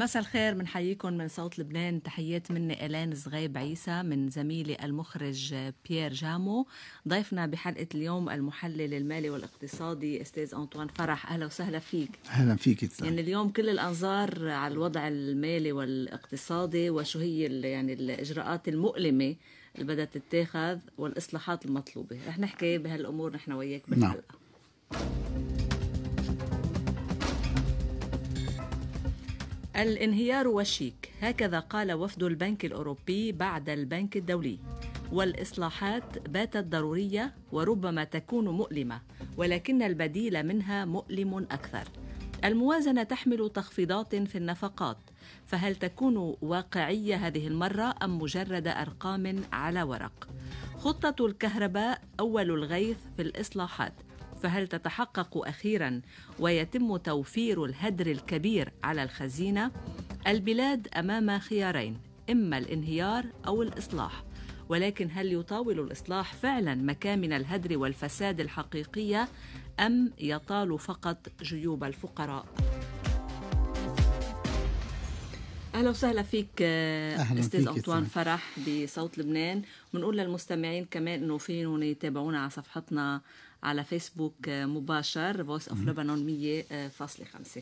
مساء الخير بنحييكم من, من صوت لبنان تحيات مني الان صغيب عيسى من زميلي المخرج بيير جامو ضيفنا بحلقه اليوم المحلل المالي والاقتصادي استاذ انطوان فرح اهلا وسهلا فيك اهلا فيك إتلا. يعني اليوم كل الانظار على الوضع المالي والاقتصادي وشو هي يعني الاجراءات المؤلمه اللي بدها تتاخذ والاصلاحات المطلوبه رح نحكي بهالامور نحن وياك نعم. بالحلقه نعم. الانهيار وشيك هكذا قال وفد البنك الاوروبي بعد البنك الدولي والاصلاحات باتت ضروريه وربما تكون مؤلمه ولكن البديل منها مؤلم اكثر الموازنه تحمل تخفيضات في النفقات فهل تكون واقعيه هذه المره ام مجرد ارقام على ورق خطه الكهرباء اول الغيث في الاصلاحات فهل تتحقق اخيرا ويتم توفير الهدر الكبير على الخزينه البلاد امام خيارين اما الانهيار او الاصلاح ولكن هل يطاول الاصلاح فعلا مكامن الهدر والفساد الحقيقيه ام يطال فقط جيوب الفقراء اهلا وسهلا فيك أهلا استاذ انطوان فرح بصوت لبنان بنقول للمستمعين كمان انه فين يتابعونا على صفحتنا على فيسبوك آه، مباشر فويس اوف لبنان 100.5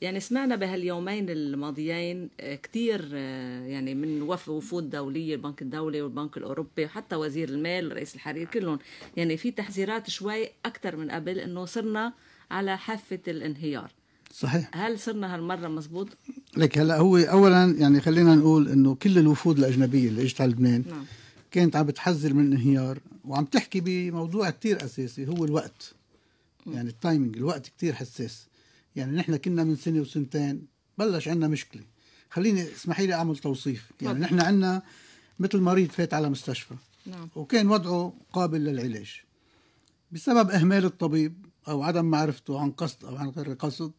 يعني سمعنا بهاليومين الماضيين آه، كثير آه، يعني من وفود دولية البنك الدولي والبنك الأوروبي وحتى وزير المال رئيس الحرير كلهم يعني في تحذيرات شوي أكثر من قبل أنه صرنا على حافة الانهيار صحيح هل صرنا هالمرة مزبوط؟ لك هلا هو أولا يعني خلينا نقول أنه كل الوفود الأجنبية اللي اجت على لبنان نعم. كانت عم بتحذر من الانهيار وعم تحكي بموضوع كتير اساسي هو الوقت يعني التايمينج الوقت كتير حساس يعني نحن كنا من سنه وسنتين بلش عندنا مشكله خليني اسمحي لي اعمل توصيف يعني نحن عندنا مثل مريض فات على مستشفى نعم. وكان وضعه قابل للعلاج بسبب اهمال الطبيب او عدم معرفته عن قصد او عن غير قصد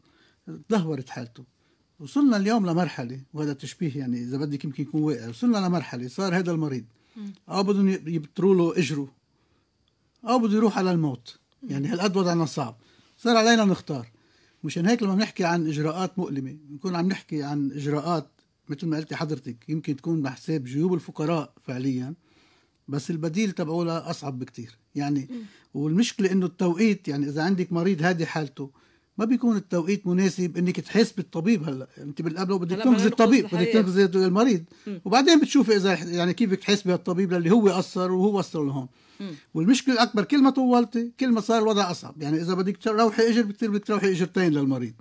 تدهورت حالته وصلنا اليوم لمرحله وهذا تشبيه يعني اذا بدك يمكن يكون واقع وصلنا لمرحله صار هذا المريض او بدهم يبتروا له اجره او بده يروح على الموت يعني هالقد وضعنا صعب صار علينا نختار مشان هيك لما بنحكي عن اجراءات مؤلمه بنكون عم نحكي عن اجراءات مثل ما قلتي حضرتك يمكن تكون بحساب جيوب الفقراء فعليا بس البديل تبعولها اصعب بكتير يعني والمشكله انه التوقيت يعني اذا عندك مريض هذه حالته ما بيكون التوقيت مناسب انك تحس بالطبيب هلا انت بالقبل بدك تنقذ الطبيب بدك تنقذ المريض م. وبعدين بتشوفي اذا يعني كيف بدك تحس بهالطبيب للي هو قصر وهو وصل لهون والمشكله الاكبر كل ما طولتي كل ما صار الوضع اصعب يعني اذا بدك تروحي اجر بكثير بدك تروحي اجرتين للمريض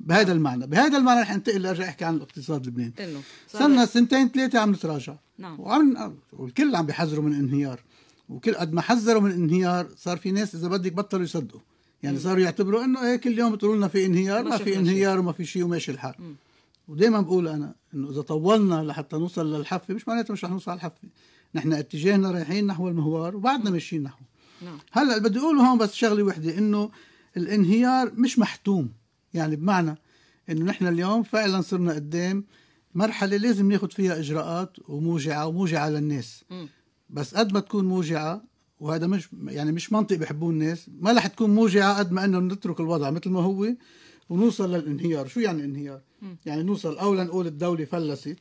بهذا المعنى بهذا المعنى رح انتقل ارجع احكي عن الاقتصاد اللبناني صرنا سنتين ثلاثه عم نتراجع نعم وعم والكل عم بيحذروا من انهيار وكل قد ما حذروا من انهيار صار في ناس اذا بدك بطلوا يصدقوا يعني صاروا يعتبروا انه هيك إيه، اليوم بتقولوا لنا في انهيار ما في انهيار وما في شيء وماشي الحال ودائما بقول انا انه اذا طولنا لحتى نوصل للحفه مش معناتها مش رح نوصل على الحفه نحن اتجاهنا رايحين نحو المهوار وبعدنا ماشيين نحو نعم. هلا بدي اقوله هون بس شغله وحده انه الانهيار مش محتوم يعني بمعنى انه نحن اليوم فعلا صرنا قدام مرحله لازم ناخذ فيها اجراءات وموجعه وموجعه للناس بس قد ما تكون موجعه وهذا مش يعني مش منطق بحبوه الناس ما رح تكون موجعه قد ما انه نترك الوضع مثل ما هو ونوصل للانهيار شو يعني انهيار م. يعني نوصل او لنقول الدوله فلست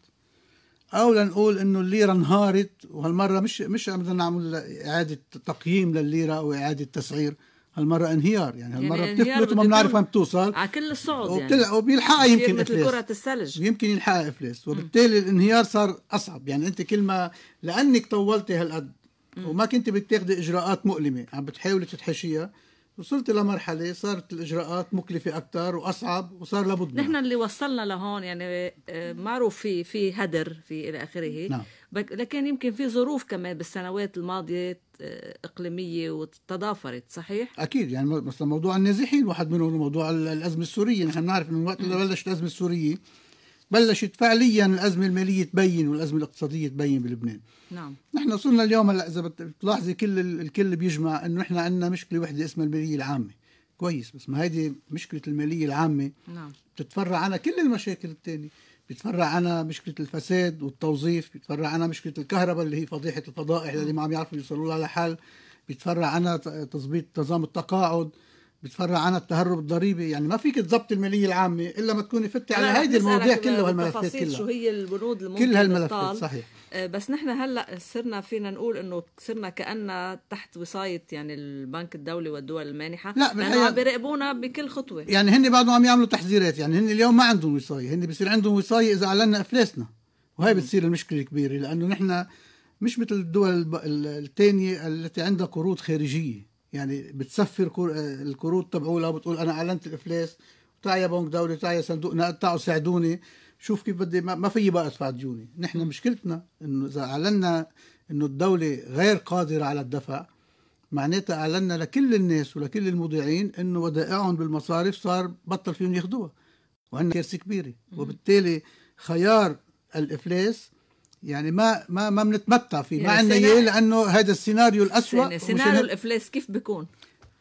او لنقول انه الليره انهارت وهالمره مش مش بدنا نعمل اعاده تقييم للليره او اعاده تسعير هالمره انهيار يعني, يعني هالمره يعني بتفلت وما بنعرف وين بتوصل على كل الصعود يعني. وبتل... يعني وبيلحقها يمكن مثل كرة الثلج يمكن يلحقها افلاس وبالتالي الانهيار صار اصعب يعني انت كل ما لانك طولتي هالقد وما كنت بتاخذي اجراءات مؤلمه عم بتحاولي تتحشيها وصلت لمرحله صارت الاجراءات مكلفه اكثر واصعب وصار لابد نحن اللي وصلنا لهون يعني آه، معروف في في هدر في الى اخره نعم. لكن يمكن في ظروف كمان بالسنوات الماضيه آه، اقليميه وتضافرت صحيح اكيد يعني مثلا موضوع النازحين واحد منهم موضوع الازمه السوريه نحن بنعرف من وقت اللي بلشت الازمه السوريه بلشت فعليا الأزمة المالية تبين والأزمة الاقتصادية تبين بلبنان نعم نحن وصلنا اليوم هلا إذا بتلاحظي كل الكل بيجمع إنه نحن عندنا مشكلة وحدة اسمها المالية العامة كويس بس ما هيدي مشكلة المالية العامة نعم بتتفرع عنها كل المشاكل الثانية بيتفرع عنا مشكلة الفساد والتوظيف بيتفرع عنا مشكلة الكهرباء اللي هي فضيحة الفضائح اللي ما عم يعرفوا يوصلوا لها لحل بيتفرع عنا تظبيط نظام التقاعد بتفرع عن التهرب الضريبي يعني ما فيك تضبط الماليه العامه الا ما تكوني فتي على هيدي المواضيع كلها وهالملفات كلها شو هي البنود الممكن كل هالملفات صحيح آه، بس نحن هلا صرنا فينا نقول انه صرنا كاننا تحت وصايه يعني البنك الدولي والدول المانحه لا لانه عم بيراقبونا بكل خطوه يعني هن بعدهم عم يعملوا تحذيرات يعني هن اليوم ما عندهم وصايه هن بصير عندهم وصايه اذا اعلنا افلاسنا وهي بتصير المشكله الكبيره لانه نحن مش مثل الدول الثانيه التي عندها قروض خارجيه يعني بتسفر الكروت تبعولها وبتقول انا اعلنت الافلاس تعال يا بنك دولي تعال يا صندوق نقد تعوا ساعدوني شوف كيف بدي ما في بقى ادفع ديوني نحن مشكلتنا انه اذا اعلنا انه الدوله غير قادره على الدفع معناتها اعلنا لكل الناس ولكل المضيعين انه ودائعهم بالمصارف صار بطل فيهم ياخذوها وعندنا كارثه كبيره وبالتالي خيار الافلاس يعني ما ما ما بنتمتع فيه يعني ما عندنا اياه لانه هذا السيناريو الاسوء سيناريو الافلاس كيف بيكون؟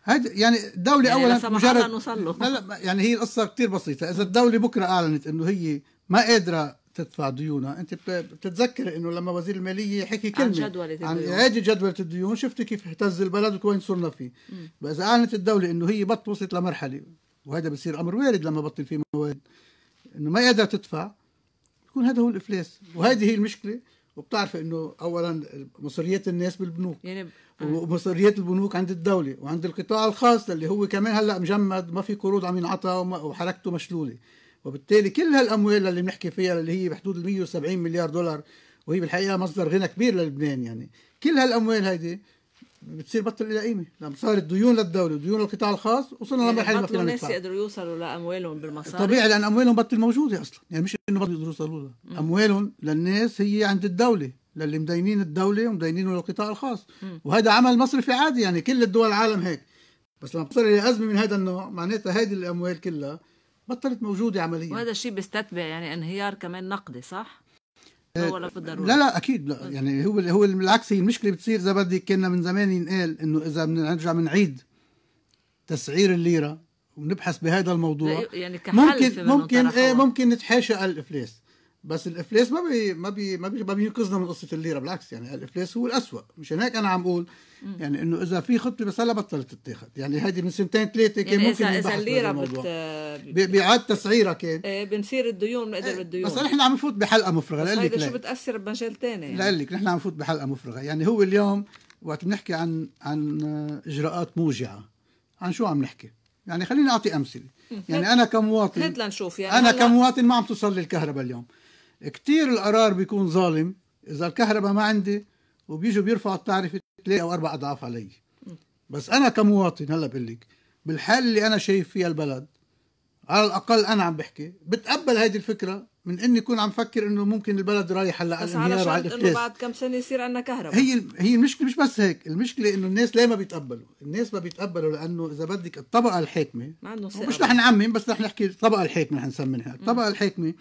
هذا يعني الدولة يعني أولا مجرد نوصل له لا لا يعني هي القصة كتير بسيطة، إذا الدولة بكرة أعلنت إنه هي ما قادرة تدفع ديونها، أنت بتتذكر إنه لما وزير المالية حكي كلمة عن جدولة الديون عن إعادة جدولة الديون شفتي كيف اهتز البلد وين صرنا فيه، فإذا أعلنت الدولة إنه هي بط وصلت لمرحلة وهذا بصير أمر وارد لما بطل في مواد إنه ما قادرة تدفع بيكون هذا هو الافلاس وهذه هي المشكله وبتعرف انه اولا مصريات الناس بالبنوك يعني آه. ومصريات البنوك عند الدوله وعند القطاع الخاص اللي هو كمان هلا مجمد ما في قروض عم ينعطى وحركته مشلوله وبالتالي كل هالاموال اللي بنحكي فيها اللي هي بحدود ال 170 مليار دولار وهي بالحقيقه مصدر غنى كبير للبنان يعني كل هالاموال هيدي بتصير بطل لها قيمه لما نعم، صارت ديون للدوله وديون للقطاع الخاص وصلنا يعني لمرحله بطلوا الناس يقدروا يوصلوا لاموالهم بالمصاري طبيعي لان اموالهم بطل موجوده اصلا يعني مش انه بطل يقدروا يوصلوا لها اموالهم للناس هي عند الدوله للي مدينين الدوله ومدينينه للقطاع الخاص م. وهذا عمل مصرفي عادي يعني كل الدول العالم هيك بس لما بتصير لي ازمه من هذا النوع معناتها هذه الاموال كلها بطلت موجوده عمليا وهذا الشيء بيستتبع يعني انهيار كمان نقدي صح؟ آه، لا لا اكيد لا آه. يعني هو هو بالعكس هي المشكله بتصير اذا بدك كنا من زمان ينقال انه اذا بنرجع بنعيد تسعير الليره ونبحث بهذا الموضوع يعني ممكن ممكن ايه ممكن نتحاشى على الافلاس بس الافلاس ما بي ما بي ما, بي ما بينقذنا من قصه الليره بالعكس يعني الافلاس هو الأسوأ مشان هيك انا عم بقول يعني انه اذا في خطه بس هلا بطلت تتاخذ يعني هيدي من سنتين ثلاثه كان يعني ممكن اذا الليره بت... بيعاد تسعيرها كان إيه، بنصير الديون بنقدر الديون بالديون بس نحن عم نفوت بحلقه مفرغه بس هيدا شو بتاثر بمجال ثاني يعني. لقلك نحن عم نفوت بحلقه مفرغه يعني هو اليوم وقت بنحكي عن عن اجراءات موجعه عن شو عم نحكي يعني خليني اعطي امثله يعني, يعني انا كمواطن هات لنشوف يعني انا كمواطن ما عم توصل لي الكهرباء اليوم كثير القرار بيكون ظالم اذا الكهرباء ما عندي وبيجوا بيرفعوا التعرفه ثلاثة او اربع اضعاف علي بس انا كمواطن هلا بقول لك بالحال اللي انا شايف فيها البلد على الاقل انا عم بحكي بتقبل هذه الفكره من اني كون عم فكر انه ممكن البلد رايح هلا بس على شرط انه بعد كم سنه يصير عندنا كهرباء هي هي المشكله مش بس هيك المشكله انه الناس ليه ما بيتقبلوا الناس ما بيتقبلوا لانه اذا بدك الطبقه الحاكمه ما مش رح نعمم بس رح نحكي الطبقه الحاكمه رح نسميها الطبقه الحاكمه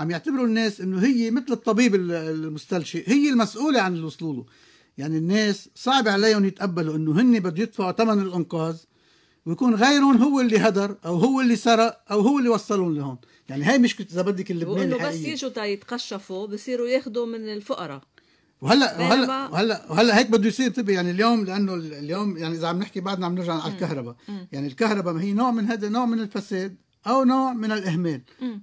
عم يعتبروا الناس انه هي مثل الطبيب المستلشي هي المسؤوله عن الوصول له يعني الناس صعب عليهم يتقبلوا انه هن بده يدفعوا ثمن الانقاذ ويكون غيرهم هو اللي هدر او هو اللي سرق او هو اللي وصلهم لهون يعني هاي مشكله اذا بدك اللبناني وانه بس يجوا تا يتقشفوا بصيروا ياخذوا من الفقراء وهلا وهلا وهلا وهلا هيك بده يصير تبي يعني اليوم لانه اليوم يعني اذا عم نحكي بعدنا عم نرجع على الكهرباء يعني الكهرباء ما هي نوع من هذا نوع من الفساد او نوع من الاهمال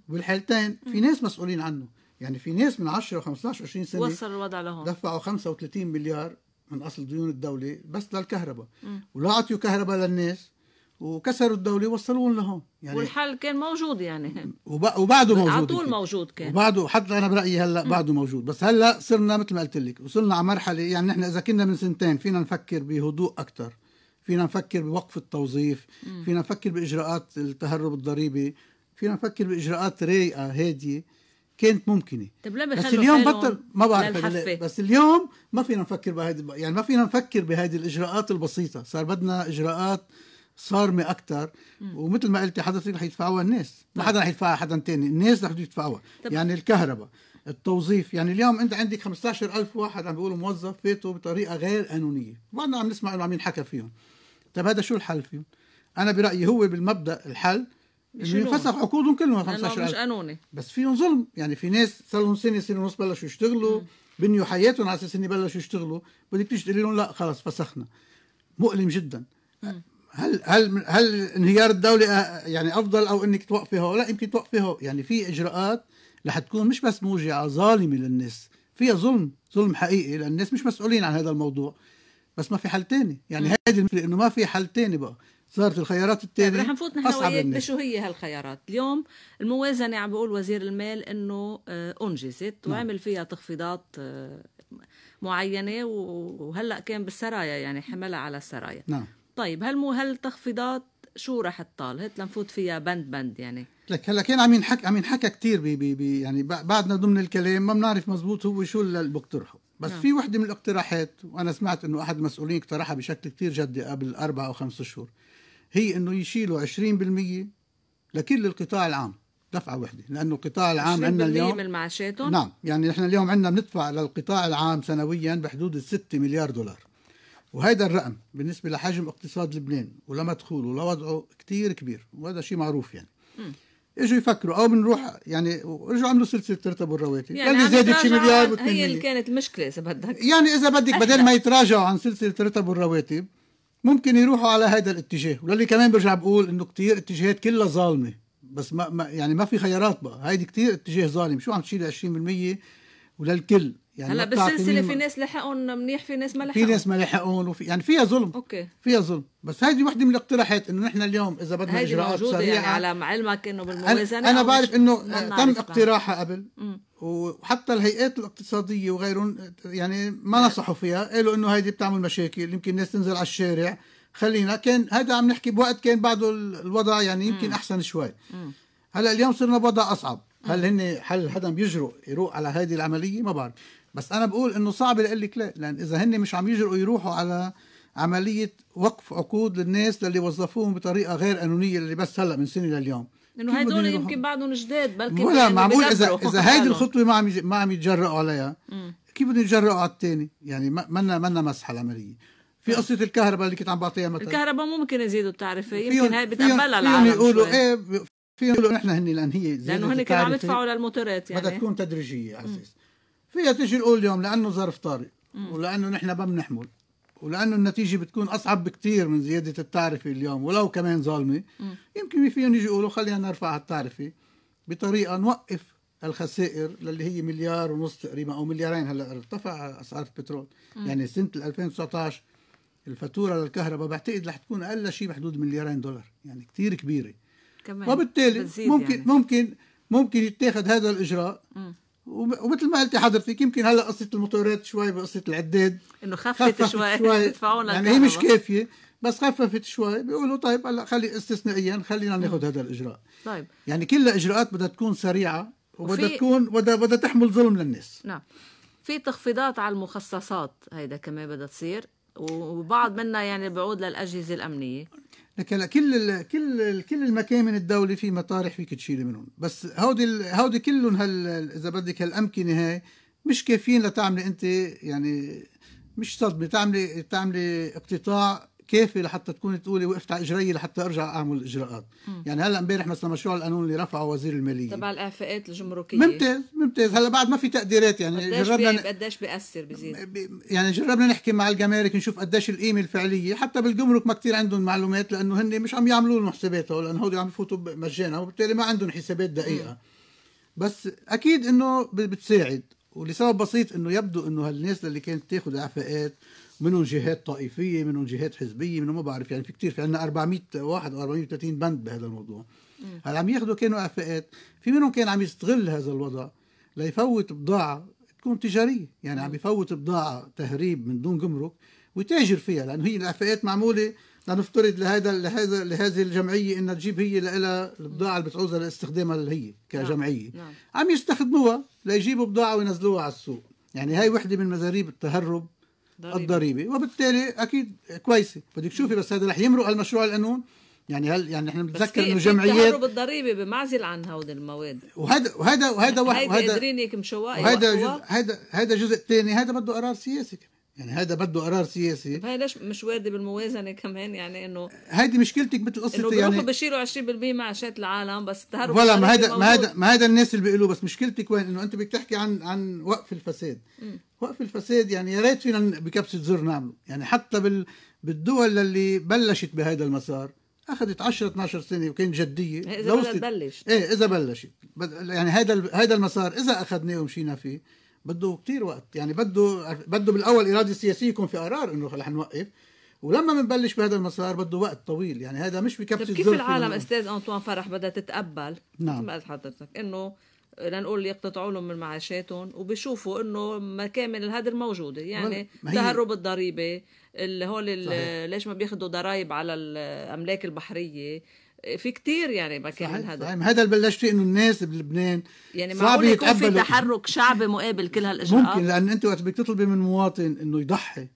وبالحالتين في ناس مسؤولين عنه يعني في ناس من 10 و15 20 سنه وصل الوضع لهون دفعوا 35 مليار من اصل ديون الدوله بس للكهرباء ولا اعطوا كهرباء للناس وكسروا الدولة وصلوهم لهون يعني والحل كان موجود يعني وب... وبعده موجود على طول موجود كان وبعده حتى أنا برأيي هلا بعده موجود بس هلا صرنا مثل ما قلت لك وصلنا على مرحلة يعني نحن إذا كنا من سنتين فينا نفكر بهدوء أكثر فينا نفكر بوقف التوظيف فينا نفكر بإجراءات التهرب الضريبي فينا نفكر بإجراءات رايقة هادية كانت ممكنة طيب ليه بس اليوم بطل ما بعرف بس اليوم ما فينا نفكر بهيدي يعني ما فينا نفكر بهيدي الإجراءات البسيطة صار بدنا إجراءات صارمه اكثر ومثل ما قلتي حضرتك رح يدفعوها الناس ما طيب. حدا رح يدفعها حدا تاني الناس رح يدفعوها طيب. يعني الكهرباء التوظيف يعني اليوم انت عندك 15000 واحد عم بيقولوا موظف فاتوا بطريقه غير قانونيه وبعدنا عم نسمع انه عم ينحكى فيهم طيب هذا شو الحل فيه؟ انا برايي هو بالمبدا الحل انه ينفسخ عقودهم كلهم 15 مش قانوني بس فيهم ظلم يعني في ناس صار لهم سنه سنه ونص بلشوا يشتغلوا بنيوا حياتهم على اساس اني بلشوا يشتغلوا بدك تيجي تقول لهم لا خلص فسخنا مؤلم جدا هل هل هل انهيار الدوله آه، يعني افضل او انك توقفي هو لا يمكن توقفي هو يعني في اجراءات رح تكون مش بس موجعه ظالمه للناس فيها ظلم ظلم حقيقي لان الناس مش مسؤولين عن هذا الموضوع بس ما في حل تاني يعني هذه المشكله انه ما في حل تاني بقى صارت الخيارات الثانية طيب، رح نفوت نحن وياك بشو هي هالخيارات اليوم الموازنة عم بيقول وزير المال انه آه، انجزت نعم. وعمل فيها تخفيضات آه، معينة وهلأ كان بالسرايا يعني حملها على السرايا نعم طيب هل هالتخفيضات شو رح تطال هات لنفوت فيها بند بند يعني لك هلا كان عم ينحكى عم ينحكى كثير يعني بعدنا ضمن الكلام ما بنعرف مزبوط هو شو اللي بيقترحه بس نعم. في وحده من الاقتراحات وانا سمعت انه احد المسؤولين اقترحها بشكل كثير جدي قبل اربع او خمس شهور هي انه يشيلوا 20% لكل القطاع العام دفعه وحده لانه القطاع العام عندنا اليوم من معاشاتهم نعم يعني نحن اليوم عندنا بندفع للقطاع العام سنويا بحدود ال 6 مليار دولار وهذا الرقم بالنسبه لحجم اقتصاد لبنان ولمدخوله ولوضعه كثير كبير وهذا شيء معروف يعني م. اجوا يفكروا او بنروح يعني رجعوا عملوا سلسله ترتبوا الرواتب يعني, يعني زادت شي مليار هي اللي كانت المشكله اذا بدك يعني اذا بدك بدل ما يتراجعوا عن سلسله ترتبوا الرواتب ممكن يروحوا على هذا الاتجاه وللي كمان برجع بقول انه كثير اتجاهات كلها ظالمه بس ما, ما يعني ما في خيارات بقى هيدي كثير اتجاه ظالم شو عم تشيل 20% وللكل يعني هلا بالسلسله في ناس لحقون منيح في ناس ما لحقون في ناس ما لحقون وفي يعني فيها ظلم اوكي فيها ظلم بس هذه وحده من الاقتراحات انه نحن اليوم اذا بدنا اجراءات يعني سريعه يعني على علمك انه بالموازنه انا بعرف انه تم اقتراحها قبل وحتى الهيئات الاقتصاديه وغيرهم يعني ما نصحوا فيها قالوا انه هيدي بتعمل مشاكل يمكن الناس تنزل على الشارع خلينا كان هذا عم نحكي بوقت كان بعده الوضع يعني يمكن مم. احسن شوي هلا اليوم صرنا بوضع اصعب هل هن هل حدا بيجرؤ يروق على هذه العمليه ما بعرف بس انا بقول انه صعب يقول لك لا لان اذا هن مش عم يجرؤوا يروحوا على عمليه وقف عقود للناس اللي وظفوهم بطريقه غير قانونيه اللي بس هلا من سنه لليوم لانه هدول يمكن بعدهم جداد بلكي ولا معقول اذا اذا هيدي الخطوه ما عم ما عم يتجرأوا عليها م. كيف بدهم يتجرأوا على الثاني يعني منا منا مسحه العمليه في قصة الكهرباء اللي كنت عم بعطيها مثلا الكهرباء ممكن يزيدوا التعرفة يمكن هاي بتقبلها العالم فيهم يقولوا شوي. ايه فيهم يقولوا نحن هن لان هي لانه هن كانوا عم يدفعوا للموتورات يعني بدها تكون تدريجية على اساس فيها تجي نقول اليوم لأنه ظرف طارئ ولأنه نحن ما بنحمل ولانه النتيجه بتكون اصعب بكثير من زياده التعرفه اليوم ولو كمان ظالمه يمكن فيهم يجي يقولوا خلينا نرفع التعرفه بطريقه نوقف الخسائر للي هي مليار ونص تقريبا او مليارين هلا ارتفع اسعار البترول مم. يعني سنه 2019 الفاتوره للكهرباء بعتقد رح تكون اقل شيء بحدود مليارين دولار يعني كثير كبيره كمان وبالتالي ممكن يعني. ممكن ممكن يتاخذ هذا الاجراء مم. ومثل ما قلتي حضرتك يمكن هلا قصه الموتورات شوي بقصه العداد انه خفت, شوي, شوي. يعني هي مش كافيه بس خففت شوي بيقولوا طيب هلا خلي استثنائيا خلينا نعم. ناخذ هذا الاجراء طيب يعني كل الاجراءات بدها تكون سريعه وبدها تكون بدها بدها تحمل ظلم للناس نعم في تخفيضات على المخصصات هيدا كمان بدها تصير وبعض منها يعني بعود للاجهزه الامنيه لكن كل الـ كل الـ كل المكامن الدولي في مطارح فيك تشيل منهم بس هودي هودي كلهم هال اذا بدك هالامكنه هاي مش كافيين لتعملي انت يعني مش صدمه تعملي تعملي اقتطاع كافي لحتى تكوني تقولي وقفت على اجري لحتى ارجع اعمل اجراءات م. يعني هلا امبارح مثلا مشروع القانون اللي رفعه وزير الماليه تبع الاعفاءات الجمركيه ممتاز ممتاز هلا بعد ما في تقديرات يعني قديش جربنا قديش بياثر بزيد يعني جربنا نحكي مع الجمارك نشوف قديش القيمه الفعليه حتى بالجمرك ما كثير عندهم معلومات لانه هن مش عم يعملوا لهم حسابات لانه هودي عم يفوتوا مجانا وبالتالي ما عندهم حسابات دقيقه بس اكيد انه بتساعد ولسبب بسيط انه يبدو انه هالناس اللي كانت تاخذ اعفاءات منهم جهات طائفيه منهم جهات حزبيه منهم ما بعرف يعني في كثير في عندنا 400 واحد و 430 بند بهذا الموضوع هلا عم ياخذوا كانوا اعفاءات في منهم كان عم يستغل هذا الوضع ليفوت بضاعه تكون تجاريه يعني عم يفوت بضاعه تهريب من دون جمرك ويتاجر فيها لانه هي الاعفاءات معموله لنفترض لهذا لهذا لهذه الجمعيه انها تجيب هي لها البضاعه اللي بتعوزها لاستخدامها هي كجمعيه نعم. نعم. عم يستخدموها ليجيبوا بضاعه وينزلوها على السوق يعني هاي وحده من مزاريب التهرب ضريبة. الضريبه وبالتالي اكيد كويسه بدك تشوفي بس هذا رح يمرق المشروع القانون يعني هل يعني احنا بنتذكر انه جمعيات بس بالضريبه بمعزل عن هودي المواد وهذا وهذا وهذا وهذا قادرين هيك مشوائي وهذا هذا هذا جزء ثاني هذا بده قرار سياسي كمان يعني هذا بده قرار سياسي طيب هاي ليش مش وارده بالموازنه كمان يعني انه هيدي مشكلتك مثل قصه انه يعني بشيلوا 20% معاشات العالم بس تهربوا ولا ما هذا ما هذا ما هذا الناس اللي بيقولوا بس مشكلتك وين انه انت بدك تحكي عن عن وقف الفساد م. وقف الفساد يعني يا ريت فينا بكبسه زر نعمله يعني حتى بال بالدول اللي بلشت بهذا المسار اخذت 10 12 سنه وكانت جديه اذا بلشت ايه اذا بلشت يعني هذا هذا المسار اذا اخذناه ومشينا فيه بده كتير وقت يعني بده بده بالاول اراده سياسيه يكون في قرار انه رح نوقف ولما بنبلش بهذا المسار بده وقت طويل يعني هذا مش بكبسه طيب، كيف العالم استاذ انطوان فرح بدها تتقبل نعم مثل ما حضرتك انه لنقول يقتطعوا لهم من معاشاتهم وبشوفوا انه مكامل الهدر موجوده يعني تهرب الضريبه هول ليش ما بياخذوا ضرائب على الاملاك البحريه في كتير يعني مكان صحيح هذا صحيح. هذا اللي بلشت فيه انه الناس بلبنان يعني ما يكون في تحرك شعبي مقابل كل هالاجراءات ممكن لان انت وقت بدك تطلبي من مواطن انه يضحي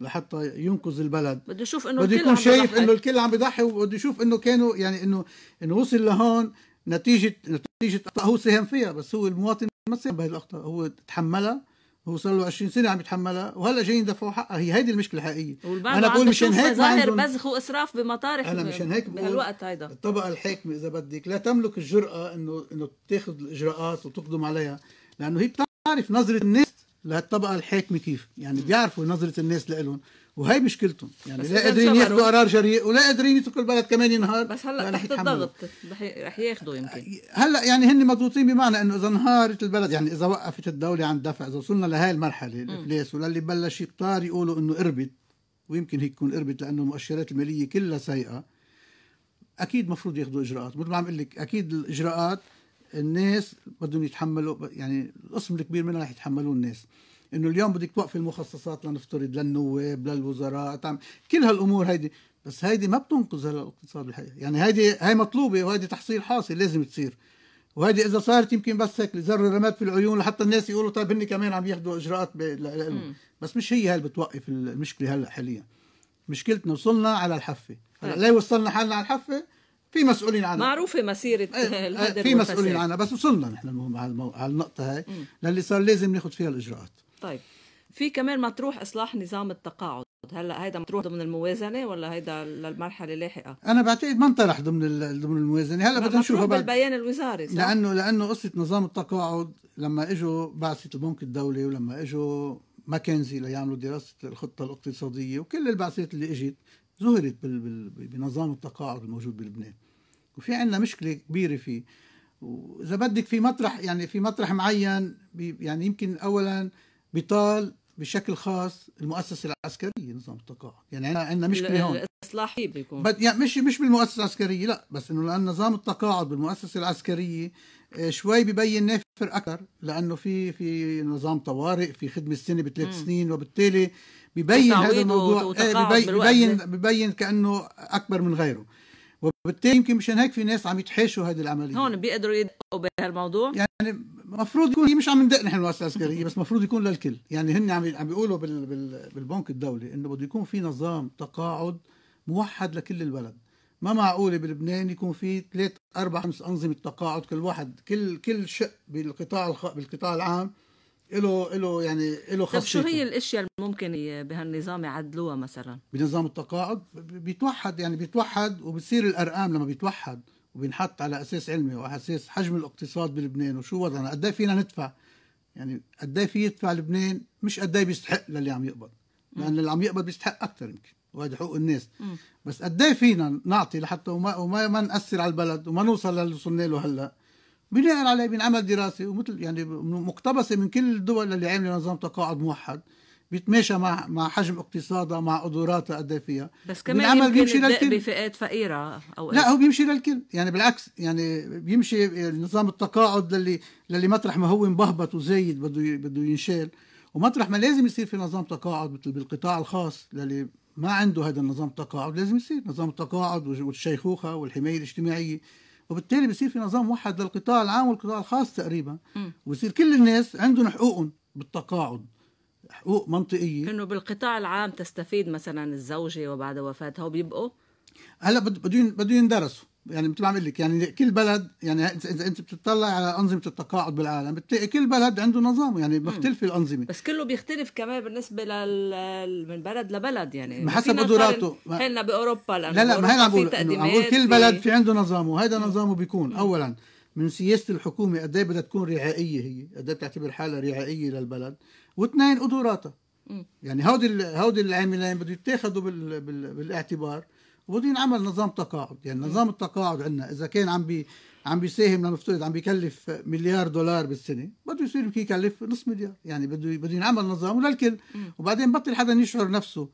لحتى ينقذ البلد بده يشوف انه بده يكون شايف انه الكل عم بيضحي وبده يشوف انه كانوا يعني انه انه وصل لهون نتيجه نتيجه اخطاء هو ساهم فيها بس هو المواطن ما ساهم بهي الاخطاء هو تحملها هو صار له 20 سنه عم يتحملها وهلا جايين يدفعوا حقها هي هيدي المشكله الحقيقيه انا بقول مشان هيك ظاهر بذخ واسراف بمطارح انا مشان هيك بهالوقت هيدا الطبقه الحاكمه اذا بدك لا تملك الجراه انه انه تاخذ الاجراءات وتقدم عليها لانه هي بتعرف نظره الناس لهالطبقه الحاكمه كيف يعني بيعرفوا نظره الناس لهم وهي مشكلتهم يعني لا قادرين ياخذوا قرار جريء ولا قادرين يتركوا البلد كمان ينهار بس هلا يعني تحت الضغط رح ياخذوا يمكن هلا يعني هن مضغوطين بمعنى انه اذا انهارت البلد يعني اذا وقفت الدوله عن الدفع اذا وصلنا لهي المرحله الافلاس وللي بلش يقطار يقولوا انه قربت ويمكن هيك تكون قربت لانه المؤشرات الماليه كلها سيئه اكيد مفروض ياخذوا اجراءات مثل ما عم اقول لك اكيد الاجراءات الناس بدهم يتحملوا يعني القسم الكبير منها رح يتحملوه الناس انه اليوم بدك توقفي المخصصات لنفترض للنواب للوزراء كل هالامور هيدي بس هيدي ما بتنقذ الاقتصاد الحقيقي يعني هيدي هي مطلوبه وهيدي تحصيل حاصل لازم تصير وهيدي اذا صارت يمكن بس هيك زر رماد في العيون لحتى الناس يقولوا طيب هن كمان عم ياخذوا اجراءات بس مش هي هي اللي بتوقف المشكله هلا حاليا مشكلتنا وصلنا على الحفه هلا نعم. ليه وصلنا حالنا على الحفه في مسؤولين عنها معروفه مسيره إيه، إيه، الهدر في مسؤولين عنها بس وصلنا نحن المهم على النقطه هاي للي صار لازم ناخذ فيها الاجراءات طيب في كمان مطروح اصلاح نظام التقاعد هلا هيدا مطروح ضمن الموازنه ولا هيدا للمرحله اللاحقه انا بعتقد ما انطرح ضمن ضمن الموازنه هلا بدنا نشوفها بعد بالبيان الوزاري صح؟ لانه لانه قصه نظام التقاعد لما اجوا بعثه البنك الدولي ولما اجوا ماكنزي ليعملوا دراسه الخطه الاقتصاديه وكل البعثات اللي اجت ظهرت بنظام التقاعد الموجود بلبنان وفي عندنا مشكله كبيره فيه واذا بدك في مطرح يعني في مطرح معين يعني يمكن اولا بيطال بشكل خاص المؤسسه العسكريه نظام التقاعد يعني عندنا مشكله هون الاصلاح بيكون بيكون يعني مش مش بالمؤسسه العسكريه لا بس انه لان نظام التقاعد بالمؤسسه العسكريه آه، شوي ببين نافر اكثر لانه في في نظام طوارئ في خدمه السنه بثلاث سنين وبالتالي ببين هذا الموضوع إيه، ببين ببين, ببين كانه اكبر من غيره وبالتالي يمكن مشان هيك في ناس عم يتحاشوا هذه العمليه هون بيقدروا يدقوا بهالموضوع يعني المفروض يكون هي مش عم ندق نحن المؤسسه العسكريه بس المفروض يكون للكل يعني هن عم عم بيقولوا بالبنك الدولي انه بده يكون في نظام تقاعد موحد لكل البلد ما معقولة بلبنان يكون في ثلاث أربع خمس أنظمة تقاعد كل واحد كل كل شق بالقطاع الخ... بالقطاع العام له له يعني له طيب شو هي الاشياء اللي ممكن بهالنظام يعدلوها مثلا؟ بنظام التقاعد بيتوحد يعني بيتوحد وبتصير الارقام لما بيتوحد وبينحط على اساس علمي واساس حجم الاقتصاد بلبنان وشو وضعنا قد إيه فينا ندفع يعني قد إيه في يدفع لبنان مش قد إيه بيستحق للي عم يقبض لان اللي عم يقبض بيستحق اكثر يمكن وهذا حقوق الناس م. بس قد فينا نعطي لحتى وما وما ما ناثر على البلد وما نوصل للي وصلنا له هلا بناء عليه بينعمل دراسه ومثل يعني مقتبسه من كل الدول اللي عامله نظام تقاعد موحد بيتماشى مع مع حجم اقتصادها مع قدراتها قد ايه فيها بس كمان يمكن بيمشي للكل بفئات فقيره او لا هو بيمشي للكل يعني بالعكس يعني بيمشي نظام التقاعد للي للي مطرح ما هو مبهبط وزايد بده بده ينشال ومطرح ما لازم يصير في نظام تقاعد مثل بالقطاع الخاص للي ما عنده هذا النظام التقاعد لازم يصير نظام التقاعد والشيخوخه والحمايه الاجتماعيه وبالتالي بصير في نظام موحد للقطاع العام والقطاع الخاص تقريبا وبصير كل الناس عندهم حقوقهم بالتقاعد حقوق منطقيه انه بالقطاع العام تستفيد مثلا الزوجه وبعد وفاتها وبيبقوا هلا بده بده يندرسوا يعني مثل ما عم لك يعني كل بلد يعني اذا انت بتطلع على انظمه التقاعد بالعالم بتلاقي كل بلد عنده نظام يعني مختلفه الانظمه بس كله بيختلف كمان بالنسبه لل من بلد لبلد يعني حسب قدراته حنا باوروبا لا لا ما هي عم بقول كل بلد في عنده نظامه وهذا نظامه بيكون اولا من سياسه الحكومه قد ايه بدها تكون رعائيه هي قد ايه بتعتبر حالها رعائيه للبلد واثنين قدراتها يعني هودي هودي العاملين بده يتاخذوا بالاعتبار وبده ينعمل نظام تقاعد يعني نظام التقاعد عندنا اذا كان عم بي عم بيساهم لنفترض عم بيكلف مليار دولار بالسنه بده يصير يكلف نص مليار يعني بده بده ينعمل نظام وللكل وبعدين بطل حدا يشعر نفسه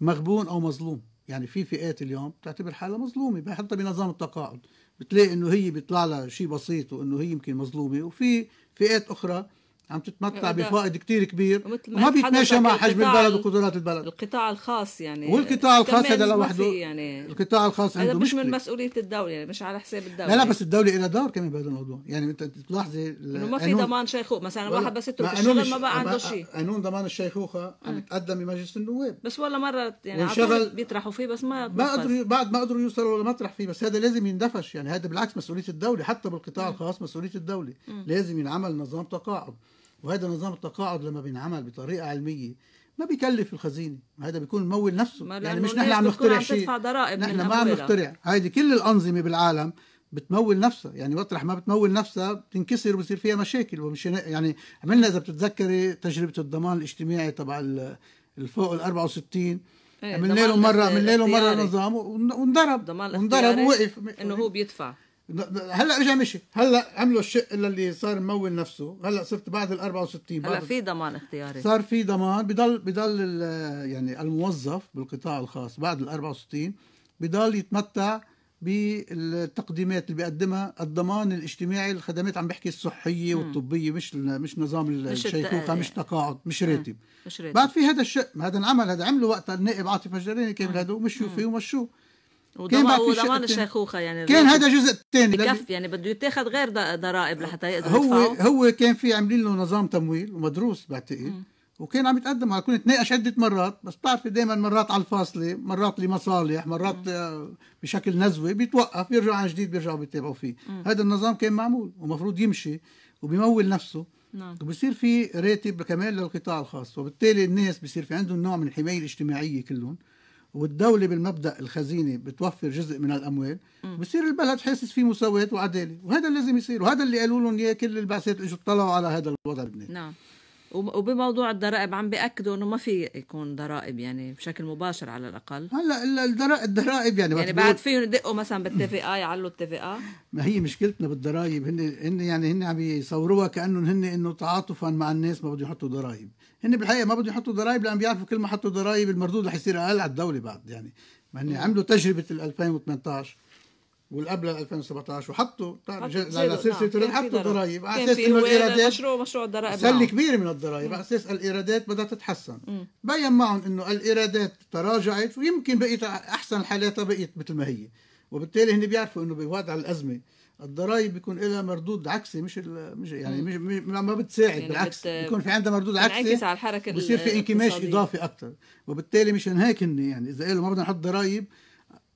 مغبون او مظلوم يعني في فئات اليوم بتعتبر حالها مظلومه حتى بنظام التقاعد بتلاقي انه هي بيطلع لها شيء بسيط وانه هي يمكن مظلومه وفي فئات اخرى عم تتمتع بفائض كتير كبير وما, بيتماشى مع حجم البلد وقدرات البلد القطاع الخاص يعني والقطاع الخاص هذا لوحده يعني القطاع الخاص عنده مش من مسؤوليه الدوله يعني مش على حساب الدوله لا لا يعني. بس الدوله لها دور كمان بهذا الموضوع يعني انت تلاحظي انه ما في ضمان شيخوخه مثلا واحد بس يترك الشغل ما بقى عنده شيء قانون ضمان الشيخوخه عم يتقدم بمجلس النواب بس والله مره يعني شغل بيطرحوا فيه بس ما ما قدروا بعد ما قدروا يوصلوا لمطرح فيه بس هذا لازم يندفش يعني هذا بالعكس مسؤوليه الدوله حتى بالقطاع الخاص مسؤوليه الدوله لازم ينعمل نظام تقاعد وهذا نظام التقاعد لما بينعمل بطريقه علميه ما بيكلف الخزينه هذا بيكون ممول نفسه يعني مش نحن عم نخترع شيء نحن ما عم نخترع هيدي كل الانظمه بالعالم بتمول نفسها يعني مطرح ما بتمول نفسها بتنكسر وبصير فيها مشاكل ومش يعني عملنا اذا بتتذكري تجربه الضمان الاجتماعي تبع الفوق ال 64 إيه، عملنا له مره عملنا له مره نظام وانضرب انضرب ووقف انه هو بيدفع هلا اجى مشي هلا عملوا الشق اللي صار ممول نفسه هلا صرت بعد ال 64 هلا في ضمان اختياري صار في ضمان بضل بضل يعني الموظف بالقطاع الخاص بعد ال 64 بضل يتمتع بالتقديمات اللي بيقدمها الضمان الاجتماعي الخدمات عم بحكي الصحيه والطبيه مش مش نظام الشيخوخه مش آه. تقاعد مش راتب مش راتب بعد في هذا الشق هذا انعمل هذا عمله وقتها النائب عاطف الجريني كامل هذا ومشوا فيه ومشوه وضمان وضمان الشيخوخه يعني كان هذا جزء ثاني بكف يعني بده يتاخذ غير ضرائب لحتى يقدر هو يدفعه. هو كان في عاملين له نظام تمويل ومدروس بعتقد وكان عم يتقدم على كنت تناقش عدة مرات بس بتعرفي دائما مرات على الفاصلة مرات لمصالح مرات م. آه، بشكل نزوة بيتوقف بيرجع عن جديد بيرجعوا بيتابعوا فيه هذا النظام كان معمول ومفروض يمشي وبيمول نفسه نعم. وبصير في راتب كمان للقطاع الخاص وبالتالي الناس بصير في عندهم نوع من الحماية الاجتماعية كلهم والدولة بالمبدأ الخزينة بتوفر جزء من الأموال بصير البلد حاسس فيه مساواة وعدالة وهذا لازم يصير وهذا اللي قالوا لهم إياه كل البعثات اجوا اطلعوا على هذا الوضع اللبناني نعم وبموضوع الضرائب عم بياكدوا انه ما في يكون ضرائب يعني بشكل مباشر على الاقل هلا الضرائب يعني يعني بعد فيهم يدقوا مثلا بالتي في اي يعلوا التي في اي ما هي مشكلتنا بالضرائب هن هن يعني هن عم يصوروها كانهم هن انه تعاطفا مع الناس ما بدهم يحطوا ضرائب هن بالحقيقه ما بدهم يحطوا ضرائب لان بيعرفوا كل ما حطوا ضرائب المردود رح يصير اقل على الدوله بعد يعني ما هن عملوا تجربه ال 2018 والقبل 2017 وحطوا طيب، لسلسله نعم، حطوا ضرائب على اساس انه الايرادات مشروع مشروع الضرائب نعم. سله كبيره من الضرائب على اساس الايرادات بدها تتحسن بين معهم انه الايرادات تراجعت ويمكن بقيت احسن حالاتها بقيت مثل ما هي وبالتالي هن بيعرفوا انه بوضع الازمه الضرائب بيكون لها مردود عكسي مش مش يعني مش ما بتساعد يعني بالعكس بت... بيكون في عندها مردود عكسي على الحركه بصير في انكماش اضافي اكثر وبالتالي مش هيك يعني اذا قالوا ما بدنا نحط ضرائب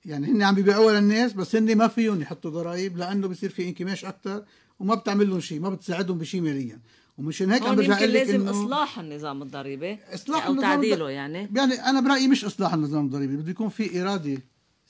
يعني هن عم بيبيعوها للناس بس هن ما فيهم يحطوا ضرائب لانه بصير في انكماش اكثر وما بتعمل لهم شيء ما بتساعدهم بشيء ماليا ومشان هيك عم برجع لازم اصلاح النظام الضريبي اصلاح او النظام تعديله يعني يعني انا برايي مش اصلاح النظام الضريبي بده يكون في اراده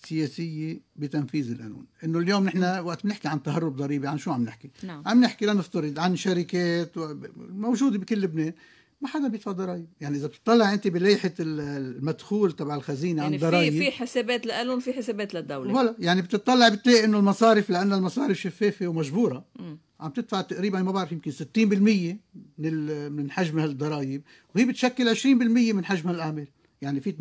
سياسيه بتنفيذ القانون انه اليوم نحن وقت بنحكي عن تهرب ضريبي عن شو عم نحكي نعم. عم نحكي لنفترض عن شركات موجوده بكل لبنان ما حدا بيدفع ضرائب يعني اذا بتطلع انت بلائحه المدخول تبع الخزينه يعني عن ضرائب في في حسابات للقانون في حسابات للدوله ولا يعني بتطلع بتلاقي انه المصارف لان المصارف شفافه ومجبوره م. عم تدفع تقريبا ما بعرف يمكن 60% من من حجم هالضرائب وهي بتشكل 20% من حجم الاعمال يعني في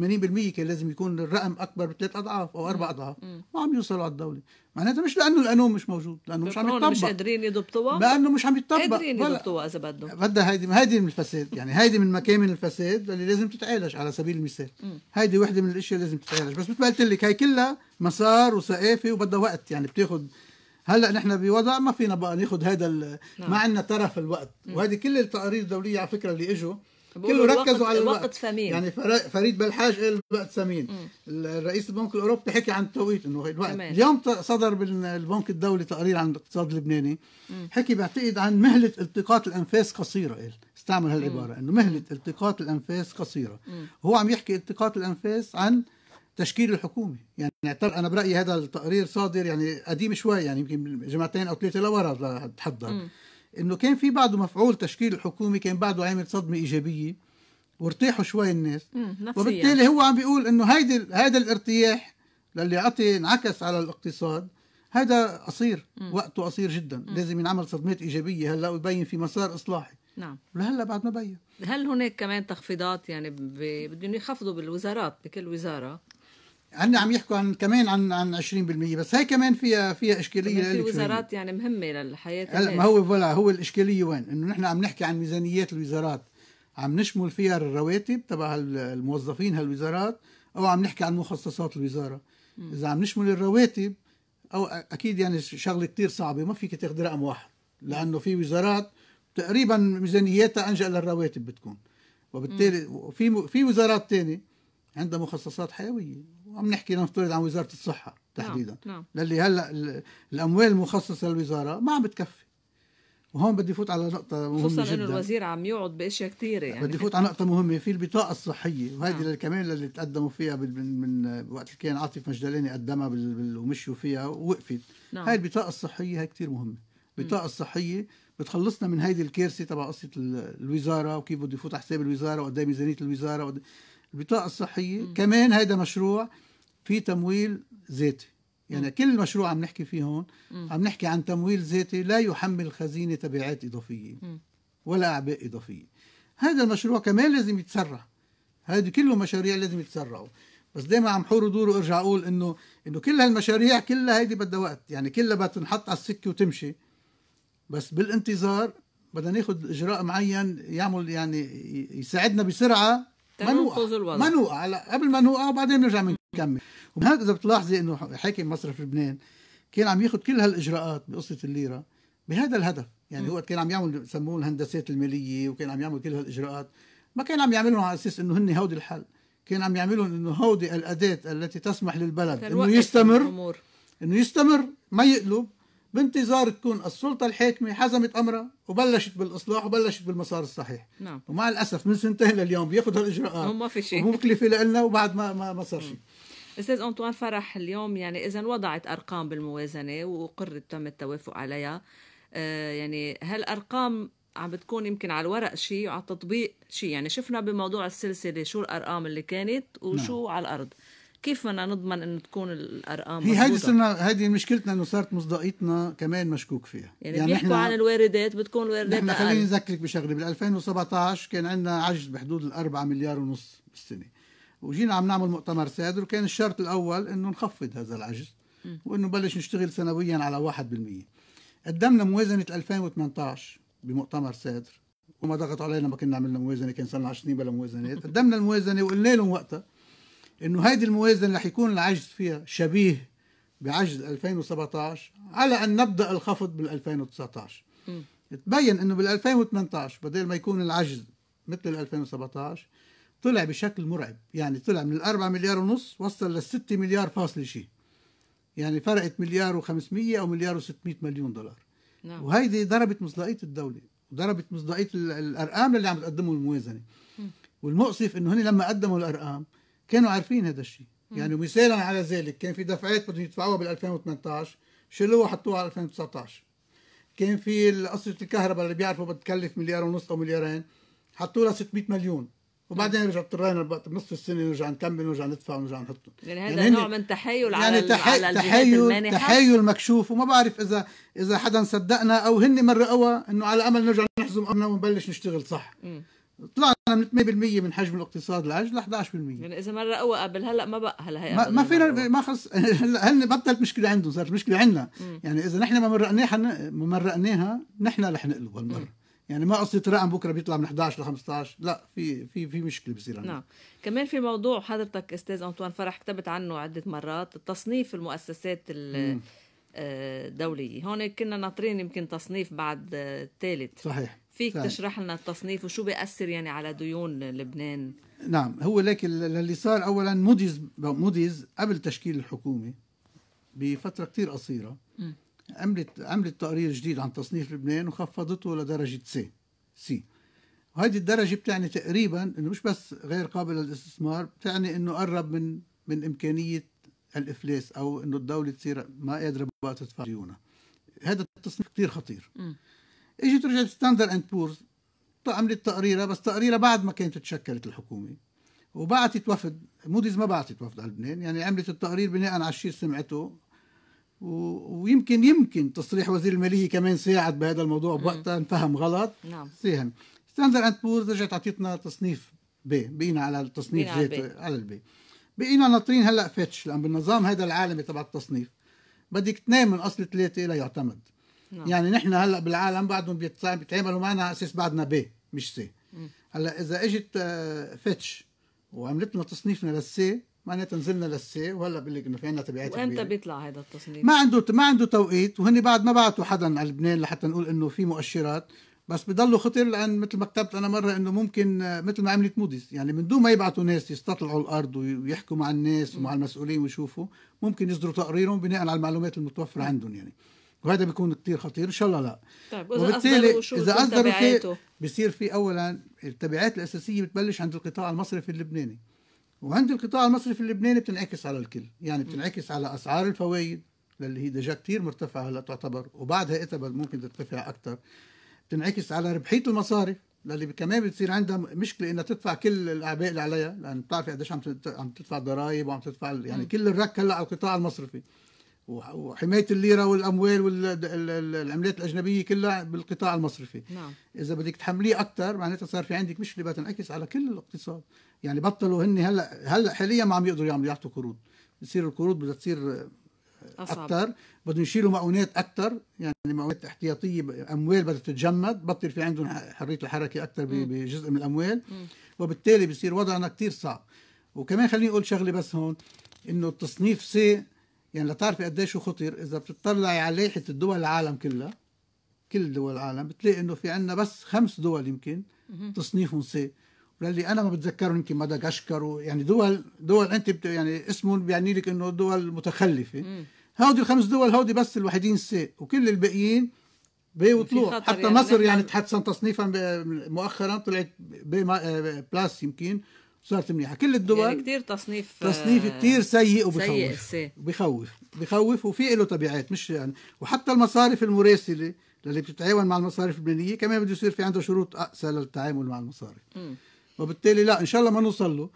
80% كان لازم يكون الرقم اكبر بثلاث اضعاف او اربع اضعاف وعم يوصلوا على الدوله معناتها مش لانه القانون مش موجود لانه مش عم يطبق مش قادرين يضبطوها لانه مش عم يطبق قادرين يضبطوها اذا بدهم بدها هيدي هيدي من الفساد يعني هيدي من مكامن الفساد اللي لازم تتعالج على سبيل المثال هيدي وحده من الاشياء لازم تتعالج بس مثل ما قلت لك هي كلها مسار وثقافه وبدها وقت يعني بتاخذ هلا نحن بوضع ما فينا بقى ناخذ هذا نعم. ما عندنا ترف الوقت وهذه كل التقارير الدوليه على فكره اللي اجوا كله ركزوا على الوقت ثمين يعني فريد بلحاج قال الوقت ثمين الرئيس البنك الاوروبي حكي عن التوقيت انه الوقت تمام. اليوم صدر بالبنك الدولي تقرير عن الاقتصاد اللبناني مم. حكي بعتقد عن مهله التقاط الانفاس قصيره قال استعمل هالعباره انه مهله التقاط الانفاس قصيره مم. هو عم يحكي التقاط الانفاس عن تشكيل الحكومه يعني انا برايي هذا التقرير صادر يعني قديم شوي يعني يمكن جمعتين او ثلاثه لورا لتحضر انه كان في بعده مفعول تشكيل الحكومه كان بعده عامل صدمه ايجابيه وارتاحوا شوي الناس وبالتالي هو عم بيقول انه هيدي هذا الارتياح للي عطي انعكس على الاقتصاد هذا قصير وقته قصير جدا مم. لازم ينعمل صدمات ايجابيه هلا ويبين في مسار اصلاحي نعم لهلا بعد ما بين هل هناك كمان تخفيضات يعني ب... بدهم يخفضوا بالوزارات بكل وزاره عنا عم يحكوا عن كمان عن عن 20% بس هي كمان فيها فيها اشكاليه في وزارات يعني مهمه للحياه هلا ما هو فلا هو الاشكاليه وين؟ انه نحن عم نحكي عن ميزانيات الوزارات عم نشمل فيها الرواتب تبع الموظفين هالوزارات او عم نحكي عن مخصصات الوزاره م. اذا عم نشمل الرواتب او اكيد يعني شغله كثير صعبه ما فيك تاخذ رقم واحد لانه في وزارات تقريبا ميزانياتها انجا للرواتب بتكون وبالتالي في في وزارات ثانيه عندها مخصصات حيويه عم نحكي لنفترض عن وزاره الصحه نعم، تحديدا نعم. نعم. للي هلا الاموال المخصصه للوزاره ما عم بتكفي وهون بدي فوت على نقطة مهمة خصوصا انه الوزير عم يقعد باشياء كثيرة يعني بدي فوت على نقطة مهمة في البطاقة الصحية وهذه نعم. كمان اللي تقدموا فيها من, من وقت كان عاطف مجدلاني قدمها ومشوا فيها ووقفت نعم. هاي البطاقة الصحية هاي كثير مهمة البطاقة الصحية بتخلصنا من هيدي الكارثة تبع قصة الوزارة وكيف بده يفوت على حساب الوزارة وقد ميزانية الوزارة البطاقة الصحية م. كمان هيدا مشروع في تمويل ذاتي يعني م. كل مشروع عم نحكي فيه هون م. عم نحكي عن تمويل ذاتي لا يحمل الخزينه تبعات اضافيه م. ولا اعباء اضافيه هذا المشروع كمان لازم يتسرع هذه كله مشاريع لازم يتسرعوا بس دائما عم حور ودور وارجع اقول انه انه كل هالمشاريع كلها هيدي بدها وقت يعني كلها بدها تنحط على السكه وتمشي بس بالانتظار بدنا ناخذ اجراء معين يعمل يعني يساعدنا بسرعه ما نوقع ما نوقع قبل ما نوقع وبعدين نرجع بنكمل اذا بتلاحظي انه حاكم مصرف لبنان كان عم ياخذ كل هالاجراءات بقصه الليره بهذا الهدف يعني هو كان عم يعمل يسموه الهندسات الماليه وكان عم يعمل كل هالاجراءات ما كان عم يعملهم على اساس انه هن هودي الحل كان عم يعملهم انه هودي الاداه التي تسمح للبلد انه يستمر انه يستمر ما يقلب بانتظار تكون السلطة الحاكمة حزمت أمرها وبلشت بالإصلاح وبلشت بالمسار الصحيح نعم. ومع الأسف من سنتين لليوم بياخذ هالإجراءات وما في شيء ومكلفة لنا وبعد ما ما, ما صار شيء استاذ انطوان فرح اليوم يعني اذا وضعت ارقام بالموازنه وقرت تم التوافق عليها آه، يعني هالارقام عم بتكون يمكن على الورق شيء وعلى التطبيق شيء يعني شفنا بموضوع السلسله شو الارقام اللي كانت وشو نعم. على الارض كيف بدنا نضمن انه تكون الارقام هي هذه صرنا هذه مشكلتنا انه صارت مصداقيتنا كمان مشكوك فيها يعني, يعني بيحكوا عن الواردات بتكون الواردات نحن خليني اذكرك بشغله بال 2017 كان عندنا عجز بحدود ال 4 مليار ونص بالسنه وجينا عم نعمل مؤتمر سادر وكان الشرط الاول انه نخفض هذا العجز وانه نبلش نشتغل سنويا على 1% قدمنا موازنه 2018 بمؤتمر سادر وما ضغط علينا ما كنا عملنا موازنه كان صار لنا 10 سنين بلا موازنات قدمنا الموازنه وقلنا لهم وقتها انه هيدي الموازنه رح يكون العجز فيها شبيه بعجز 2017 على ان نبدا الخفض بال 2019 تبين انه بال 2018 بدل ما يكون العجز مثل 2017 طلع بشكل مرعب يعني طلع من الأربعة مليار ونص وصل للست مليار فاصل شيء يعني فرقت مليار و500 أو مليار و600 مليون دولار نعم. وهيدي ضربت مصداقية الدولة وضربت مصداقية الأرقام اللي عم تقدمه الموازنة والمؤسف انه هن لما قدموا الارقام كانوا عارفين هذا الشيء يعني مثالا على ذلك كان في دفعات بدهم يدفعوها بال 2018 شلوها حطوها على 2019 كان في قصة الكهرباء اللي بيعرفوا بتكلف مليار ونص او مليارين حطوا لها 600 مليون وبعدين نرجع اضطرينا بوقت نص السنه نرجع نكمل ونرجع ندفع ونرجع نحطهم يعني هذا يعني نوع من تحايل يعني على تحي... على تحايل تحايل مكشوف وما بعرف اذا اذا حدا صدقنا او هن مره انه على امل نرجع نحزم امنا ونبلش نشتغل صح م. طلعنا من 8% من حجم الاقتصاد العاجل ل 11% يعني اذا مره قوى قبل هلا ما بقى هلا هي ما, ما فينا ما خلص هلا هن بطلت مشكله عندهم صارت مشكله عندنا يعني اذا نحن ما مرقناها ما مرقناها نحن رح نقلب هالمره يعني ما قصه رقم بكره بيطلع من 11 ل 15 لا في في في مشكله بصير نعم كمان في موضوع حضرتك استاذ انطوان فرح كتبت عنه عده مرات تصنيف المؤسسات الدوليه آه، هون كنا ناطرين يمكن تصنيف بعد الثالث صحيح فيك صحيح. تشرح لنا التصنيف وشو بيأثر يعني على ديون لبنان نعم هو لكن اللي صار اولا موديز موديز قبل تشكيل الحكومه بفتره كتير قصيره عملت عملت تقرير جديد عن تصنيف لبنان وخفضته لدرجه سي سي وهذه الدرجه بتعني تقريبا انه مش بس غير قابل للاستثمار بتعني انه قرب من من امكانيه الافلاس او انه الدوله تصير ما قادره بقى تدفع ديونها هذا التصنيف كثير خطير اجت رجعت ستاندر اند بورز عملت تقريرها بس تقريرها بعد ما كانت تشكلت الحكومه وبعتت وفد موديز ما بعتت وفد على لبنان يعني عملت التقرير بناء على الشيء سمعته ويمكن يمكن تصريح وزير المالية كمان ساعد بهذا الموضوع بوقتها انفهم غلط نعم ساهم ستاندر اند بورز رجعت عطيتنا تصنيف بي بقينا على التصنيف زيت على البي بقينا ناطرين هلا فيتش لان بالنظام هذا العالمي تبع التصنيف بدك اثنين من اصل ثلاثه ليعتمد نعم. يعني نحن هلا بالعالم بعدهم بيتعاملوا معنا على اساس بعدنا بي مش سي هلا اذا اجت آه، فيتش وعملت لنا تصنيفنا للسي معناتها نزلنا للسي وهلا بقول لك انه في عندنا تبعات وامتى بيطلع هذا التصنيف؟ ما عنده ما عنده توقيت وهن بعد ما بعثوا حدا على لبنان لحتى نقول انه في مؤشرات بس بضلوا خطر لان مثل ما كتبت انا مره انه ممكن آه، مثل ما عملت موديز يعني من دون ما يبعثوا ناس يستطلعوا الارض ويحكوا مع الناس ومع المسؤولين ويشوفوا ممكن يصدروا تقريرهم بناء على المعلومات المتوفره عندهم يعني وهذا بيكون كثير خطير ان شاء الله لا طيب واذا وبالتالي اذا اصدروا بصير في اولا التبعات الاساسيه بتبلش عند القطاع المصرفي اللبناني وعند القطاع المصرفي اللبناني بتنعكس على الكل يعني بتنعكس على أسعار الفوائد للي هي دجا كثير مرتفعة هلا تعتبر وبعدها إتها ممكن ترتفع أكثر بتنعكس على ربحية المصارف للي كمان بتصير عندها مشكله انها تدفع كل الاعباء اللي عليها لان بتعرفي قديش عم عم تدفع ضرائب وعم تدفع يعني كل الرك هلا على القطاع المصرفي وحمايه الليره والاموال والعملات الاجنبيه كلها بالقطاع المصرفي نعم. اذا بدك تحمليه اكثر معناتها صار في عندك مشكله بتنعكس على كل الاقتصاد يعني بطلوا هن هلا هلا حاليا ما عم يقدروا يعملوا يعطوا قروض بتصير القروض بدها تصير آه، اكثر بدهم يشيلوا معونات اكثر يعني معونات احتياطيه اموال بدها تتجمد بطل في عندهم حريه الحركه اكثر بجزء من الاموال وبالتالي بصير وضعنا كثير صعب وكمان خليني اقول شغله بس هون انه التصنيف سي يعني لتعرفي قديش هو خطر اذا بتطلعي على لائحه الدول العالم كلها كل دول العالم بتلاقي انه في عندنا بس خمس دول يمكن تصنيفهم سي للي انا ما بتذكره يمكن مدغشقر يعني دول دول انت بت يعني اسمه بيعني لك انه دول متخلفه هودي الخمس دول هودي بس الوحيدين السيء وكل الباقيين بي وطلوع حتى يعني مصر يعني تحسن تصنيفا مؤخرا طلعت بي آه، بلاس يمكن صارت منيحه كل الدول يعني كثير تصنيف تصنيف آه، كثير سيء وبخوف سيء بخوف بخوف وفي له تبعات مش يعني وحتى المصارف المراسله اللي بتتعاون مع المصارف اللبنانيه كمان بده يصير في عنده شروط اقسى للتعامل مع المصارف م. وبالتالي لا ان شاء الله ما نوصل له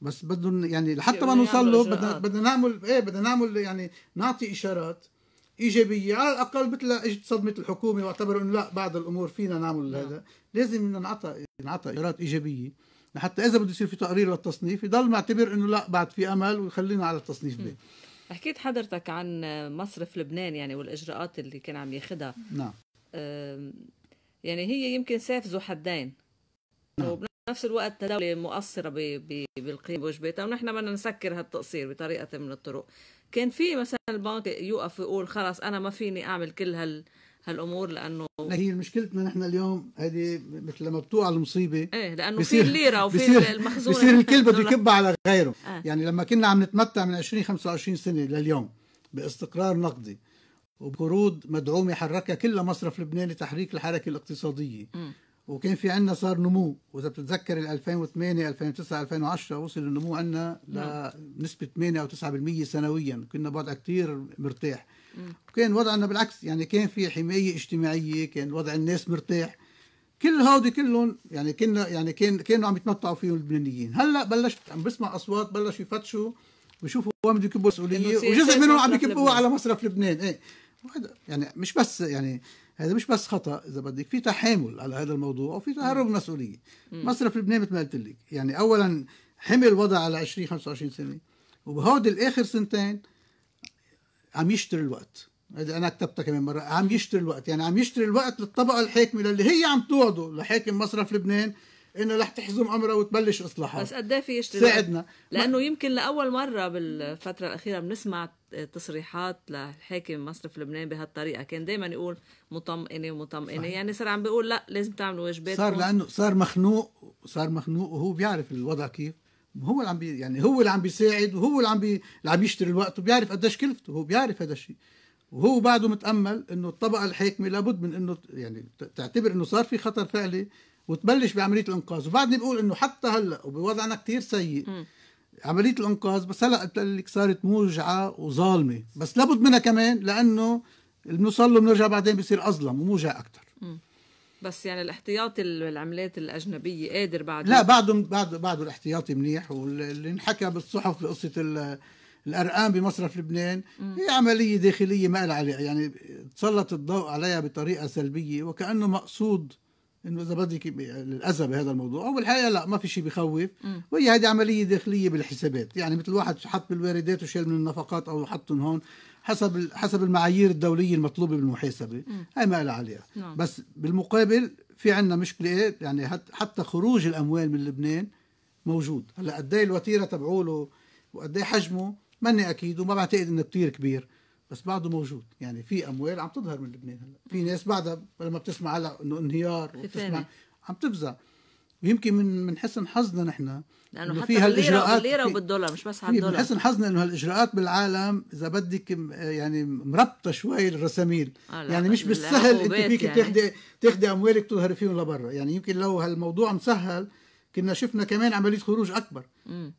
بس بدهم يعني لحتى ما نوصل له بدنا بدنا نعمل ايه بدنا نعمل يعني نعطي اشارات ايجابيه على الاقل مثل اجت صدمه الحكومه واعتبروا انه لا بعض الامور فينا نعمل لا. نعم. هذا لازم نعطى نعطى اشارات ايجابيه لحتى اذا بده يصير في تقرير للتصنيف يضل معتبر انه لا بعد في امل ويخلينا على التصنيف ده حكيت حضرتك عن مصرف لبنان يعني والاجراءات اللي كان عم ياخذها نعم يعني هي يمكن سيف ذو حدين نعم. نفس الوقت الدولة مقصرة بالقيم بوجبتها ونحن بدنا نسكر هالتقصير بطريقة من الطرق كان في مثلا البنك يوقف ويقول خلص أنا ما فيني أعمل كل هال هالامور لانه هي مشكلتنا نحن اليوم هذه مثل لما بتوقع المصيبه ايه لانه في الليره وفي بصير المخزون بصير الكل بده يكب على غيره آه. يعني لما كنا عم نتمتع من 20 25 سنه لليوم باستقرار نقدي وبقروض مدعومه حركها كلها مصرف لبناني تحريك الحركه الاقتصاديه م. وكان في عندنا صار نمو واذا بتتذكر ال 2008 2009 2010 وصل النمو عندنا لنسبه نعم. 8 او 9% سنويا كنا بوضع كثير مرتاح وكان وضعنا بالعكس يعني كان في حمايه اجتماعيه كان وضع الناس مرتاح كل هودي كلهم يعني كنا يعني كان كانوا عم يتمتعوا فيهم اللبنانيين هلا بلشت عم بسمع اصوات بلشوا يفتشوا ويشوفوا وين بده يكبوا المسؤوليه وجزء منهم عم يكبوها على مصرف لبنان ايه يعني مش بس يعني هذا مش بس خطا اذا بدك في تحامل على هذا الموضوع وفي تهرب من المسؤوليه مصرف لبنان مثل ما قلت لك يعني اولا حمل الوضع على 20 25 سنه وبهود الاخر سنتين عم يشتري الوقت هذه انا كتبتها كمان مره عم يشتري الوقت يعني عم يشتري الوقت للطبقه الحاكمه اللي هي عم توعده لحاكم مصرف لبنان انه رح تحزم امرها وتبلش اصلاحات بس قد إيه في يشتغل ساعدنا لانه ما... يمكن لاول مره بالفتره الاخيره بنسمع تصريحات لحاكم مصرف لبنان بهالطريقه كان دائما يقول مطمئنه ومطمئنه يعني صار عم بيقول لا لازم تعملوا واجبات صار لانه صار مخنوق صار مخنوق وهو بيعرف الوضع كيف هو اللي عم بي يعني هو اللي عم بيساعد وهو اللي عم بي اللي عم يشتري الوقت وبيعرف قديش كلفته هو بيعرف هذا الشيء وهو بعده متامل انه الطبقه الحاكمه لابد من انه يعني تعتبر انه صار في خطر فعلي وتبلش بعمليه الانقاذ وبعدني بقول انه حتى هلا وبوضعنا كتير سيء م. عمليه الانقاذ بس هلا قلت لك صارت موجعه وظالمه بس لابد منها كمان لانه اللي بنوصل له بنرجع بعدين بصير اظلم وموجع اكثر بس يعني الاحتياطي العملات الاجنبيه قادر بعد لا بعده بعده بعده الاحتياطي منيح واللي انحكى بالصحف بقصه الارقام بمصرف لبنان م. هي عمليه داخليه ما لها يعني تسلط الضوء عليها بطريقه سلبيه وكانه مقصود انه اذا بدك الاذى بهذا الموضوع وبالحقيقه لا ما في شيء بخوف وهي هذه عمليه داخليه بالحسابات يعني مثل واحد حط بالواردات وشال من النفقات او حطهم هون حسب حسب المعايير الدوليه المطلوبه بالمحاسبه هاي ما لها عليها نعم. بس بالمقابل في عندنا مشكله إيه؟ يعني حتى خروج الاموال من لبنان موجود هلا قد ايه الوتيره تبعوله وقد ايه حجمه ماني اكيد وما بعتقد انه كثير كبير بس بعده موجود يعني في اموال عم تظهر من لبنان هلا في ناس بعدها لما بتسمع هلا انه انهيار وبتسمع عم تفزع ويمكن من من حسن حظنا نحن لانه حتى في هالاجراءات بالليره وبالدولار مش بس على الدولار من حسن حظنا انه هالاجراءات بالعالم اذا بدك يعني مربطه شوي الرساميل آه، يعني مش بالسهل انت فيك يعني. تاخدي تاخدي اموالك تظهري فيهم لبرا يعني يمكن لو هالموضوع مسهل كنا شفنا كمان عمليه خروج اكبر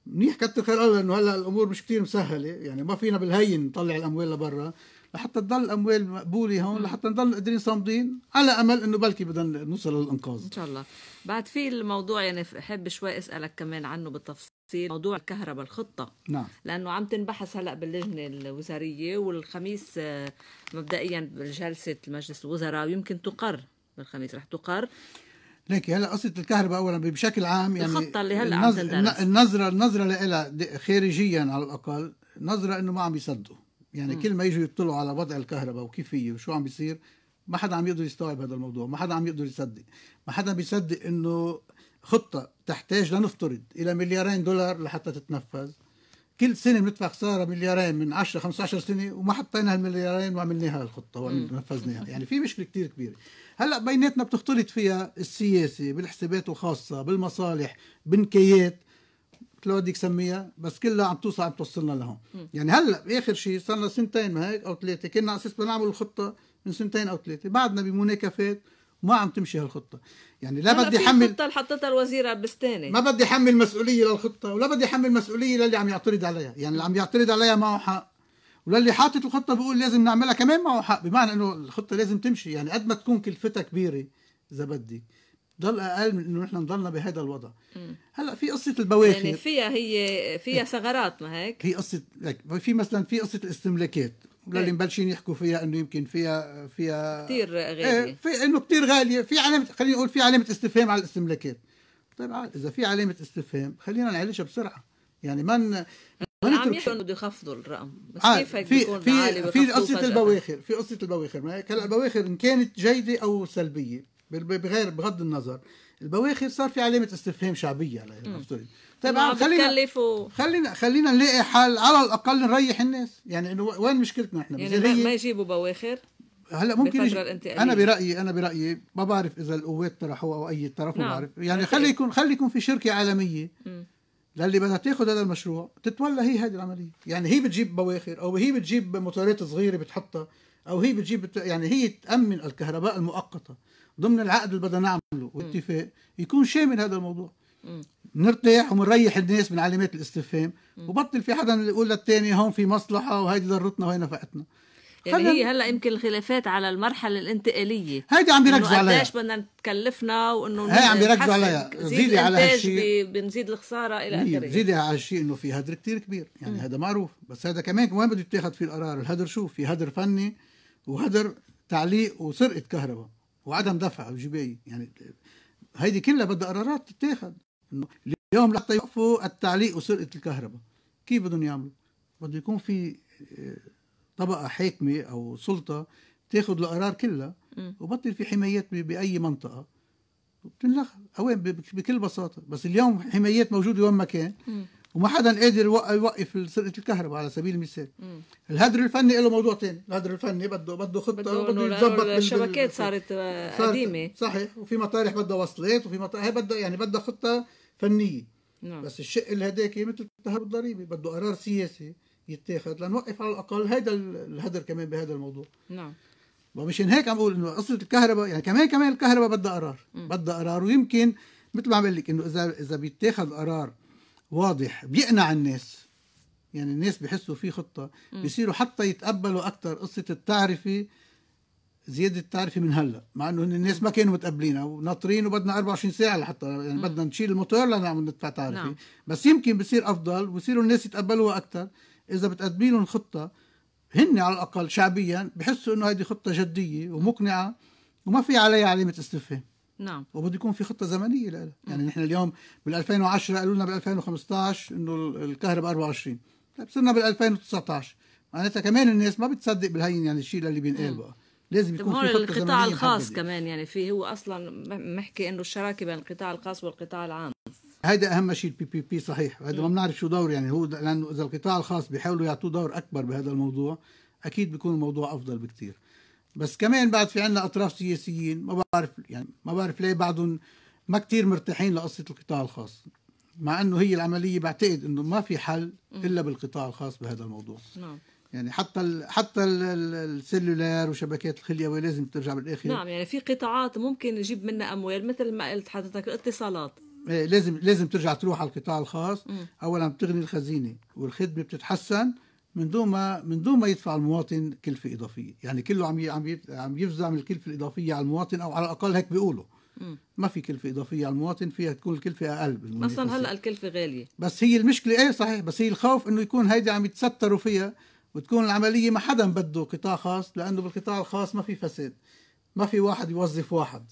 منيح كتر خير الله انه هلا الامور مش كتير مسهله يعني ما فينا بالهين نطلع الاموال لبرا لحتى تضل الاموال مقبوله هون لحتى نضل قادرين صامدين على امل انه بلكي بدنا نوصل للانقاذ ان شاء الله بعد في الموضوع يعني احب شوي اسالك كمان عنه بالتفصيل موضوع الكهرباء الخطة نعم لأنه عم تنبحث هلأ باللجنة الوزارية والخميس آه، مبدئيا بجلسة مجلس الوزراء يمكن تقر بالخميس رح تقر ليك هلا قصه الكهرباء اولا بشكل عام يعني الخطه اللي هلا عم تندرس النظره النظره لها خارجيا على الاقل نظره انه ما عم يصدقوا يعني م. كل ما يجوا يطلعوا على وضع الكهرباء وكيف هي وشو عم بيصير ما حدا عم يقدر يستوعب هذا الموضوع ما حدا عم يقدر يصدق ما حدا بيصدق انه خطه تحتاج لنفترض الى مليارين دولار لحتى تتنفذ كل سنه بندفع خساره مليارين من 10 15 سنه وما حطينا هالمليارين وعملناها الخطه ونفذناها يعني في مشكله كثير كبيره هلا بيناتنا بتختلط فيها السياسه بالحسابات الخاصه بالمصالح بالنكايات لو بدك سميها بس كلها عم توصل عم توصلنا لهون يعني هلا باخر شيء صار لنا سنتين ما هيك او ثلاثه كنا على اساس بنعمل الخطه من سنتين او ثلاثه بعدنا بمناكفات ما عم تمشي هالخطه يعني لا, بدي حمل الخطه اللي حطتها الوزير بستاني ما بدي حمل مسؤوليه للخطه ولا بدي حمل مسؤوليه للي عم يعترض عليها يعني اللي عم يعترض عليها معه حق وللي حاطط الخطه بيقول لازم نعملها كمان معه حق بمعنى انه الخطه لازم تمشي يعني قد ما تكون كلفتها كبيره اذا بدك ضل اقل من انه نحن نضلنا بهذا الوضع هلا في قصه البواخر يعني فيها هي فيها ثغرات ما هيك في قصه في مثلا في قصه الاستملاكات اللي إيه. مبلشين يحكوا فيها انه يمكن فيها فيها كثير إيه، غاليه ايه في انه كثير غاليه في علامه خلينا نقول في علامه استفهام على الاستملاكات طيب اذا في علامه استفهام خلينا نعالجها بسرعه يعني من ما عم يحكوا انه بده يخفضوا الرقم بس كيف هيك في في في قصه البواخر في قصه البواخر ما هيك هلا البواخر ان كانت جيده او سلبيه بغير بغض النظر البواخر صار في علامه استفهام شعبيه على طيب خلينا خلينا خلينا نلاقي حل على الاقل نريح الناس يعني انه وين مشكلتنا احنا يعني ما يجيبوا بواخر هلا ممكن يجي... انا برايي انا برايي ما بعرف اذا القوات طرحوها او اي طرف ما نعم. بعرف يعني خلي يكون خلي يكون في شركه عالميه للي بدها تاخذ هذا المشروع تتولى هي هذه العمليه يعني هي بتجيب بواخر او هي بتجيب موتورات صغيره بتحطها او هي بتجيب يعني هي تامن الكهرباء المؤقته ضمن العقد اللي بدنا نعمله واتفاق يكون شامل هذا الموضوع نرتاح ومنريح الناس من علامات الاستفهام وبطل في حدا يقول للثاني هون في مصلحه وهيدي ضرتنا وهي نفعتنا يعني هي هلا يمكن الخلافات على المرحله الانتقاليه هيدي عم بيركزوا عليها قديش بدنا تكلفنا وانه هي عم بيركزوا عليها زيدي على هالشيء بنزيد الخساره الى اخره زيدي على هالشيء انه في هدر كتير كبير يعني هذا معروف بس هذا كمان وين بده يتاخذ فيه القرار الهدر شو في هدر فني وهدر تعليق وسرقه كهرباء وعدم دفع وجباية يعني هيدي كلها بدها قرارات تتاخذ اليوم لحتى يوقفوا التعليق وسرقه الكهرباء كيف بدهم يعملوا؟ بده يكون في آه، طبقه حاكمه او سلطه تاخذ القرار كلها وبطل في حمايات باي منطقه بتنلغى اوين بكل بساطه بس اليوم حمايات موجوده وين ما كان وما حدا قادر يوقف سرقه الكهرباء على سبيل المثال الهدر الفني له موضوع ثاني الهدر الفني بده بده خطه بده يتظبط الشبكات آه، صارت قديمه صحيح وفي مطارح بدها وصلات وفي مطارح بدها يعني بدها خطه فنيه نعم. بس الشق اللي هداك مثل التهرب الضريبي بده قرار سياسي يتاخذ لنوقف على الاقل هيدا الهدر كمان بهذا الموضوع نعم ومشان هيك عم بقول انه قصه الكهرباء يعني كمان كمان الكهرباء بدها قرار بدها قرار ويمكن مثل ما عم بقول لك انه اذا اذا بيتاخذ قرار واضح بيقنع الناس يعني الناس بحسوا في خطه بيصيروا حتى يتقبلوا اكثر قصه التعرفه زياده التعرفه من هلا مع انه الناس ما كانوا متقبلينها وناطرين وبدنا 24 ساعه لحتى يعني بدنا نشيل الموتور لنعمل ندفع تعرفه نعم. بس يمكن بصير افضل وبصيروا الناس يتقبلوها اكثر اذا بتقدمي لهم خطه هن على الاقل شعبيا بحسوا انه هذه خطه جديه ومقنعه وما في عليها علامه استفهام نعم وبده يكون في خطه زمنيه لها يعني نحن اليوم بال 2010 قالوا لنا بال 2015 انه الكهرباء 24 طيب صرنا بال 2019 معناتها كمان الناس ما بتصدق بالهين يعني الشيء اللي بينقال بقى لازم يكون هون القطاع الخاص محددة. كمان يعني في هو اصلا محكي انه الشراكه بين القطاع الخاص والقطاع العام هذا اهم شيء البي بي بي صحيح هذا ما بنعرف شو دور يعني هو لانه اذا القطاع الخاص بيحاولوا يعطوه دور اكبر بهذا الموضوع اكيد بيكون الموضوع افضل بكثير بس كمان بعد في عندنا اطراف سياسيين ما بعرف يعني ما بعرف ليه بعضهم ما كثير مرتاحين لقصه القطاع الخاص مع انه هي العمليه بعتقد انه ما في حل الا بالقطاع الخاص بهذا الموضوع نعم يعني حتى الـ حتى ال السلولار وشبكات الخليه لازم ترجع بالاخر نعم يعني في قطاعات ممكن نجيب منها اموال مثل ما قلت حضرتك الاتصالات إيه، لازم لازم ترجع تروح على القطاع الخاص م. اولا بتغني الخزينه والخدمه بتتحسن من دون ما من دون ما يدفع المواطن كلفه اضافيه يعني كله عم عم عم يفزع من الكلفه الاضافيه على المواطن او على الاقل هيك بيقولوا ما في كلفه اضافيه على المواطن فيها تكون الكلفه اقل اصلا هلا الكلفه غاليه بس هي المشكله ايه صحيح بس هي الخوف انه يكون هيدي عم يتستروا فيها وتكون العملية ما حدا بده قطاع خاص لأنه بالقطاع الخاص ما في فساد ما في واحد يوظف واحد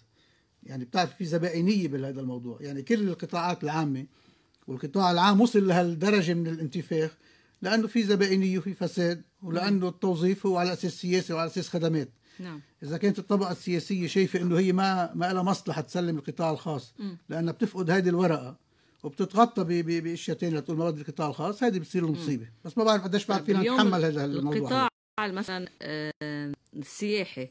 يعني بتعرف في زبائنية بهذا الموضوع يعني كل القطاعات العامة والقطاع العام وصل لهالدرجة من الانتفاخ لأنه في زبائنية وفي فساد ولأنه التوظيف هو على أساس سياسي وعلى أساس خدمات نعم. اذا كانت الطبقه السياسيه شايفه انه هي ما ما لها مصلحه تسلم القطاع الخاص لانها بتفقد هذه الورقه وبتتغطى باشياء ثانيه تقول مواد القطاع الخاص هذه بتصير المصيبه بس ما بعرف قديش بعد فينا طيب، نتحمل هذا الموضوع القطاع مثلا السياحي آه،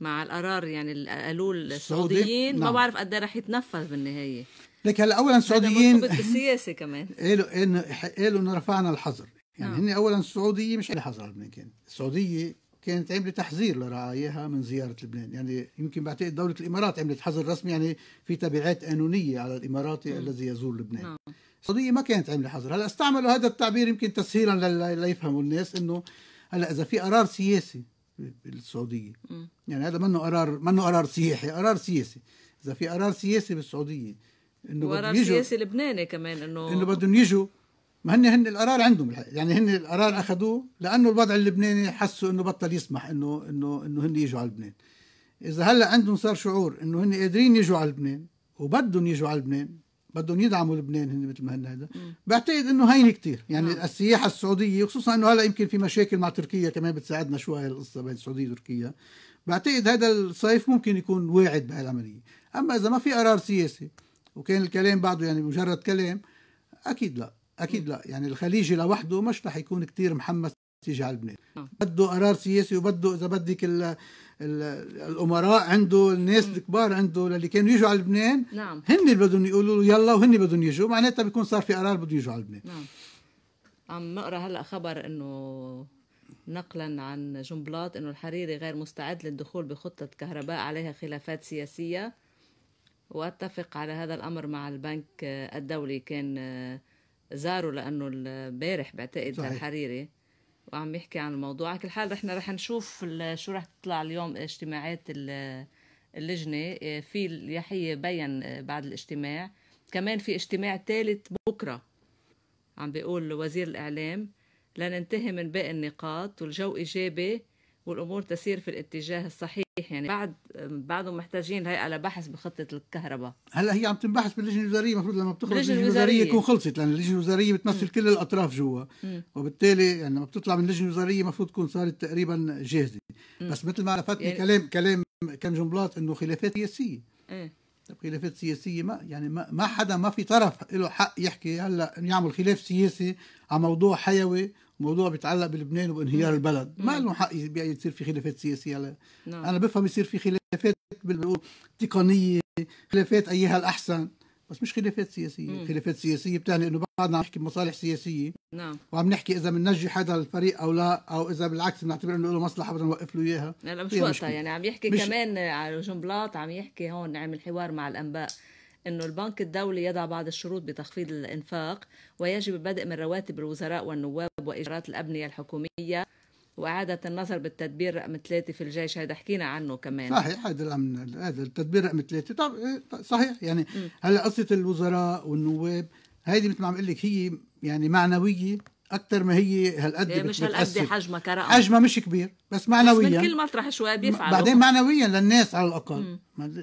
مع القرار يعني اللي قالوه السعوديين نعم. ما بعرف قد إيه رح يتنفذ بالنهايه لك هلا اولا السعوديين بالسياسه كمان قالوا انه قالوا انه رفعنا الحظر يعني نعم. هن اولا السعوديه مش حظر من كان السعوديه كانت عملت تحذير لرعاياها من زيارة لبنان يعني يمكن بعتقد دولة الإمارات عملت حظر رسمي يعني في تبعات قانونية على الإماراتي م. الذي يزور لبنان م. نعم. السعودية ما كانت عاملة حظر هلا استعملوا هذا التعبير يمكن تسهيلا ليفهموا الناس انه هلا اذا في قرار سياسي بالسعودية م. يعني هذا منه قرار منه قرار سياحي قرار سياسي اذا في قرار سياسي بالسعودية انه قرار سياسي لبناني كمان انه انه بدهم يجوا ما هن هن القرار عندهم يعني هن القرار اخذوه لانه الوضع اللبناني حسوا انه بطل يسمح انه انه انه هن يجوا على لبنان اذا هلا عندهم صار شعور انه هن قادرين يجوا على لبنان وبدهم يجوا على لبنان بدهم يدعموا لبنان هن مثل ما هن هذا بعتقد انه هين كتير يعني مم. نعم. السياحه السعوديه وخصوصا انه هلا يمكن في مشاكل مع تركيا كمان بتساعدنا شوي القصه بين السعوديه وتركيا بعتقد هذا الصيف ممكن يكون واعد بهالعمليه اما اذا ما في قرار سياسي وكان الكلام بعده يعني مجرد كلام اكيد لا اكيد لا يعني الخليجي لوحده مش رح يكون كتير محمس تيجي على لبنان نعم. بده قرار سياسي وبده اذا بدك ال الامراء عنده الناس الكبار عنده اللي كانوا يجوا على لبنان نعم. هن اللي بدهم يقولوا له يلا وهن بدهم يجوا معناتها بيكون صار في قرار بده يجوا على لبنان نعم. عم نقرا هلا خبر انه نقلا عن جنبلاط انه الحريري غير مستعد للدخول بخطه كهرباء عليها خلافات سياسيه واتفق على هذا الامر مع البنك الدولي كان زاروا لانه البارح بعتقد صحيح. الحريري وعم يحكي عن الموضوع على كل حال رحنا رح نشوف شو رح تطلع اليوم اجتماعات اللجنه إيه، في يحيى بين إيه، بعد الاجتماع كمان في اجتماع ثالث بكره عم بيقول وزير الاعلام لننتهي من باقي النقاط والجو ايجابي والامور تسير في الاتجاه الصحيح يعني بعد بعدهم محتاجين هيئه لبحث بخطه الكهرباء هلا هي عم تنبحث باللجنه الوزاريه المفروض لما بتخرج اللجنه الوزاريه تكون خلصت لان اللجنه الوزاريه بتمثل م. كل الاطراف جوا وبالتالي يعني لما بتطلع من اللجنه الوزاريه المفروض تكون صارت تقريبا جاهزه م. بس مثل ما لفتني يعني... كلام كلام كم جملات انه خلافات سياسيه ايه طب خلافات سياسية ما يعني ما, ما حدا ما في طرف له حق يحكي هلا يعمل خلاف سياسي على موضوع حيوي موضوع بيتعلق بلبنان وبانهيار البلد ما له حق يصير في خلافات سياسيه لا. نعم. انا بفهم يصير في خلافات تقنيه خلافات ايها الاحسن بس مش خلافات سياسيه مم. خلافات سياسيه بتعني انه بعدنا عم نحكي بمصالح سياسيه نعم وعم نحكي اذا بننجح هذا الفريق او لا او اذا بالعكس بنعتبر انه له مصلحه بدنا نوقف له اياها لا مش وقتها يعني عم يحكي مش... كمان على جنبلاط عم يحكي هون عامل حوار مع الانباء أنه البنك الدولي يضع بعض الشروط بتخفيض الإنفاق ويجب البدء من رواتب الوزراء والنواب وإجراءات الأبنية الحكومية وإعادة النظر بالتدبير رقم ثلاثة في الجيش هذا حكينا عنه كمان صحيح هذا الأمن هذا التدبير رقم ثلاثة طب إيه، صحيح يعني هلا قصة الوزراء والنواب هيدي مثل ما عم اقول لك هي يعني معنوية اكثر ما هي هالقد إيه، مش هالقد حجمها كرقم حجمها مش كبير بس معنويا بس من كل مطرح شوي بيفعلوا بعدين معنويا للناس على الاقل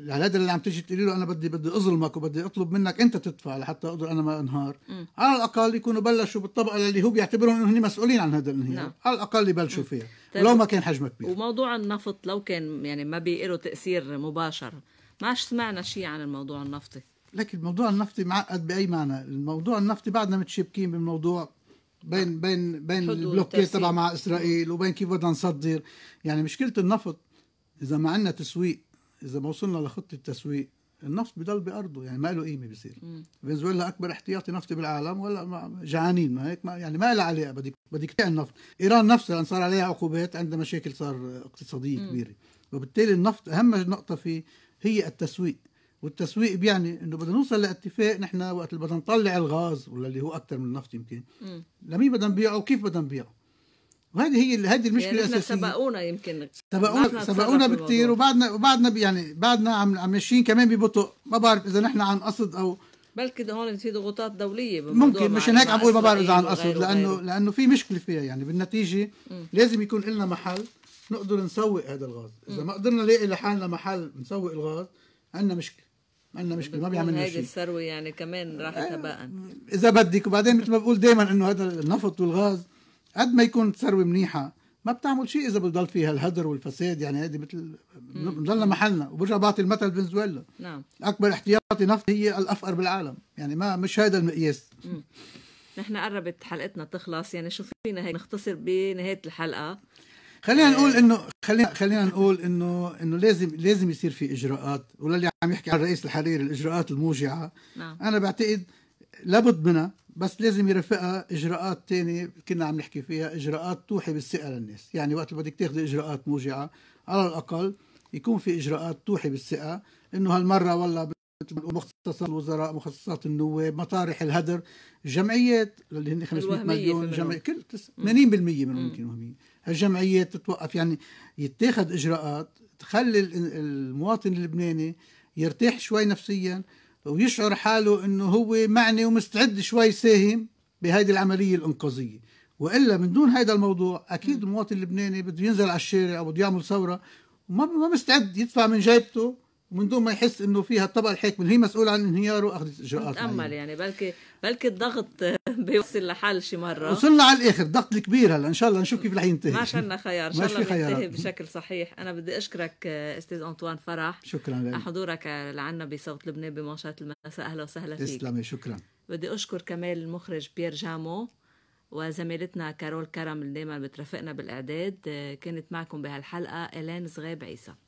هذا اللي عم تيجي تقولي له انا بدي بدي اظلمك وبدي اطلب منك انت تدفع لحتى اقدر انا ما انهار م. على الاقل يكونوا بلشوا بالطبقه اللي هو بيعتبرهم انهم مسؤولين عن هذا الانهيار نعم. على الاقل يبلشوا فيها طيب. لو ما كان حجمها كبير وموضوع النفط لو كان يعني ما بيقله تاثير مباشر ما سمعنا شيء عن الموضوع النفطي لكن الموضوع النفطي معقد باي معنى الموضوع النفطي بعدنا متشابكين بالموضوع نعم. بين بين بين البلوكيت تبع مع اسرائيل وبين كيف بدنا نصدر يعني مشكله النفط اذا ما عندنا تسويق اذا ما وصلنا لخطه التسويق النفط بضل بارضه يعني ما له قيمه بصير فنزويلا اكبر احتياطي نفطي بالعالم ولا جعانين ما هيك ما يعني ما لها علاقه بدك بدك تبيع النفط ايران نفسها صار عليها عقوبات عندها مشاكل صار اقتصاديه كبيره وبالتالي النفط اهم نقطه فيه هي التسويق والتسويق بيعني انه بدنا نوصل لاتفاق نحن وقت اللي بدنا نطلع الغاز ولا اللي هو اكثر من النفط يمكن لمين بدنا نبيعه وكيف بدنا نبيعه وهذه هي هذه يعني المشكله يعني الاساسيه سبقونا يمكن سبقونا سبقونا بكثير وبعدنا وبعدنا يعني بعدنا عم عم ماشيين كمان ببطء ما بعرف اذا نحن عن قصد او بلكي هون في ضغوطات دوليه ممكن مشان هيك عم بقول ما بعرف اذا عن قصد لانه لانه في مشكله فيها يعني بالنتيجه مم. لازم يكون لنا محل نقدر نسوق هذا الغاز اذا مم. ما قدرنا نلاقي لحالنا محل نسوق الغاز عندنا مشكله ما عندنا مشكله ما بيعمل هيدي الثروه يعني كمان راحت آه، هباء اذا بدك وبعدين مثل ما بقول دائما انه هذا النفط والغاز قد ما يكون ثروه منيحه ما بتعمل شيء اذا بضل فيها الهدر والفساد يعني هذه مثل بنضلنا محلنا وبرجع بعطي المثل فنزويلا نعم اكبر احتياطي نفط هي الافقر بالعالم يعني ما مش هذا المقياس نحن قربت حلقتنا تخلص يعني شو فينا هيك نختصر بنهايه الحلقه خلينا نقول آه. انه خلينا خلينا نقول انه انه لازم لازم يصير في اجراءات وللي عم يحكي عن الرئيس الحريري الاجراءات الموجعه نعم. انا بعتقد لابد منها بس لازم يرافقها اجراءات تانية كنا عم نحكي فيها اجراءات توحي بالثقه للناس يعني وقت بدك تاخذ اجراءات موجعه على الاقل يكون في اجراءات توحي بالثقه انه هالمره والله مختصات الوزراء مخصصات النواب مطارح الهدر جمعيات اللي هن 500 مليون جمعية كل 80% منهم يمكن وهميه الجمعيات تتوقف يعني يتخذ اجراءات تخلي المواطن اللبناني يرتاح شوي نفسيا ويشعر حاله انه هو معني ومستعد شوي يساهم بهذه العمليه الانقاذيه والا من دون هذا الموضوع اكيد المواطن اللبناني بده ينزل على الشارع او بده يعمل ثوره وما مستعد يدفع من جيبته من دون ما يحس انه فيها الطبقه الحاكمه هي مسؤوله عن انهياره اخذت اجراءات متامل يعني بلكي بلكي الضغط بيوصل لحل شي مره وصلنا على الاخر الضغط الكبير هلا ان شاء الله نشوف كيف رح ينتهي ما عندنا خيار ان شاء الله ينتهي بشكل صحيح انا بدي اشكرك استاذ انطوان فرح شكرا لك حضورك لعنا بصوت لبنان بمنشط المساء اهلا وسهلا فيك تسلمي شكرا بدي اشكر كمان المخرج بيير جامو وزميلتنا كارول كرم اللي دايما بترافقنا بالاعداد كانت معكم بهالحلقه الين صغيب عيسى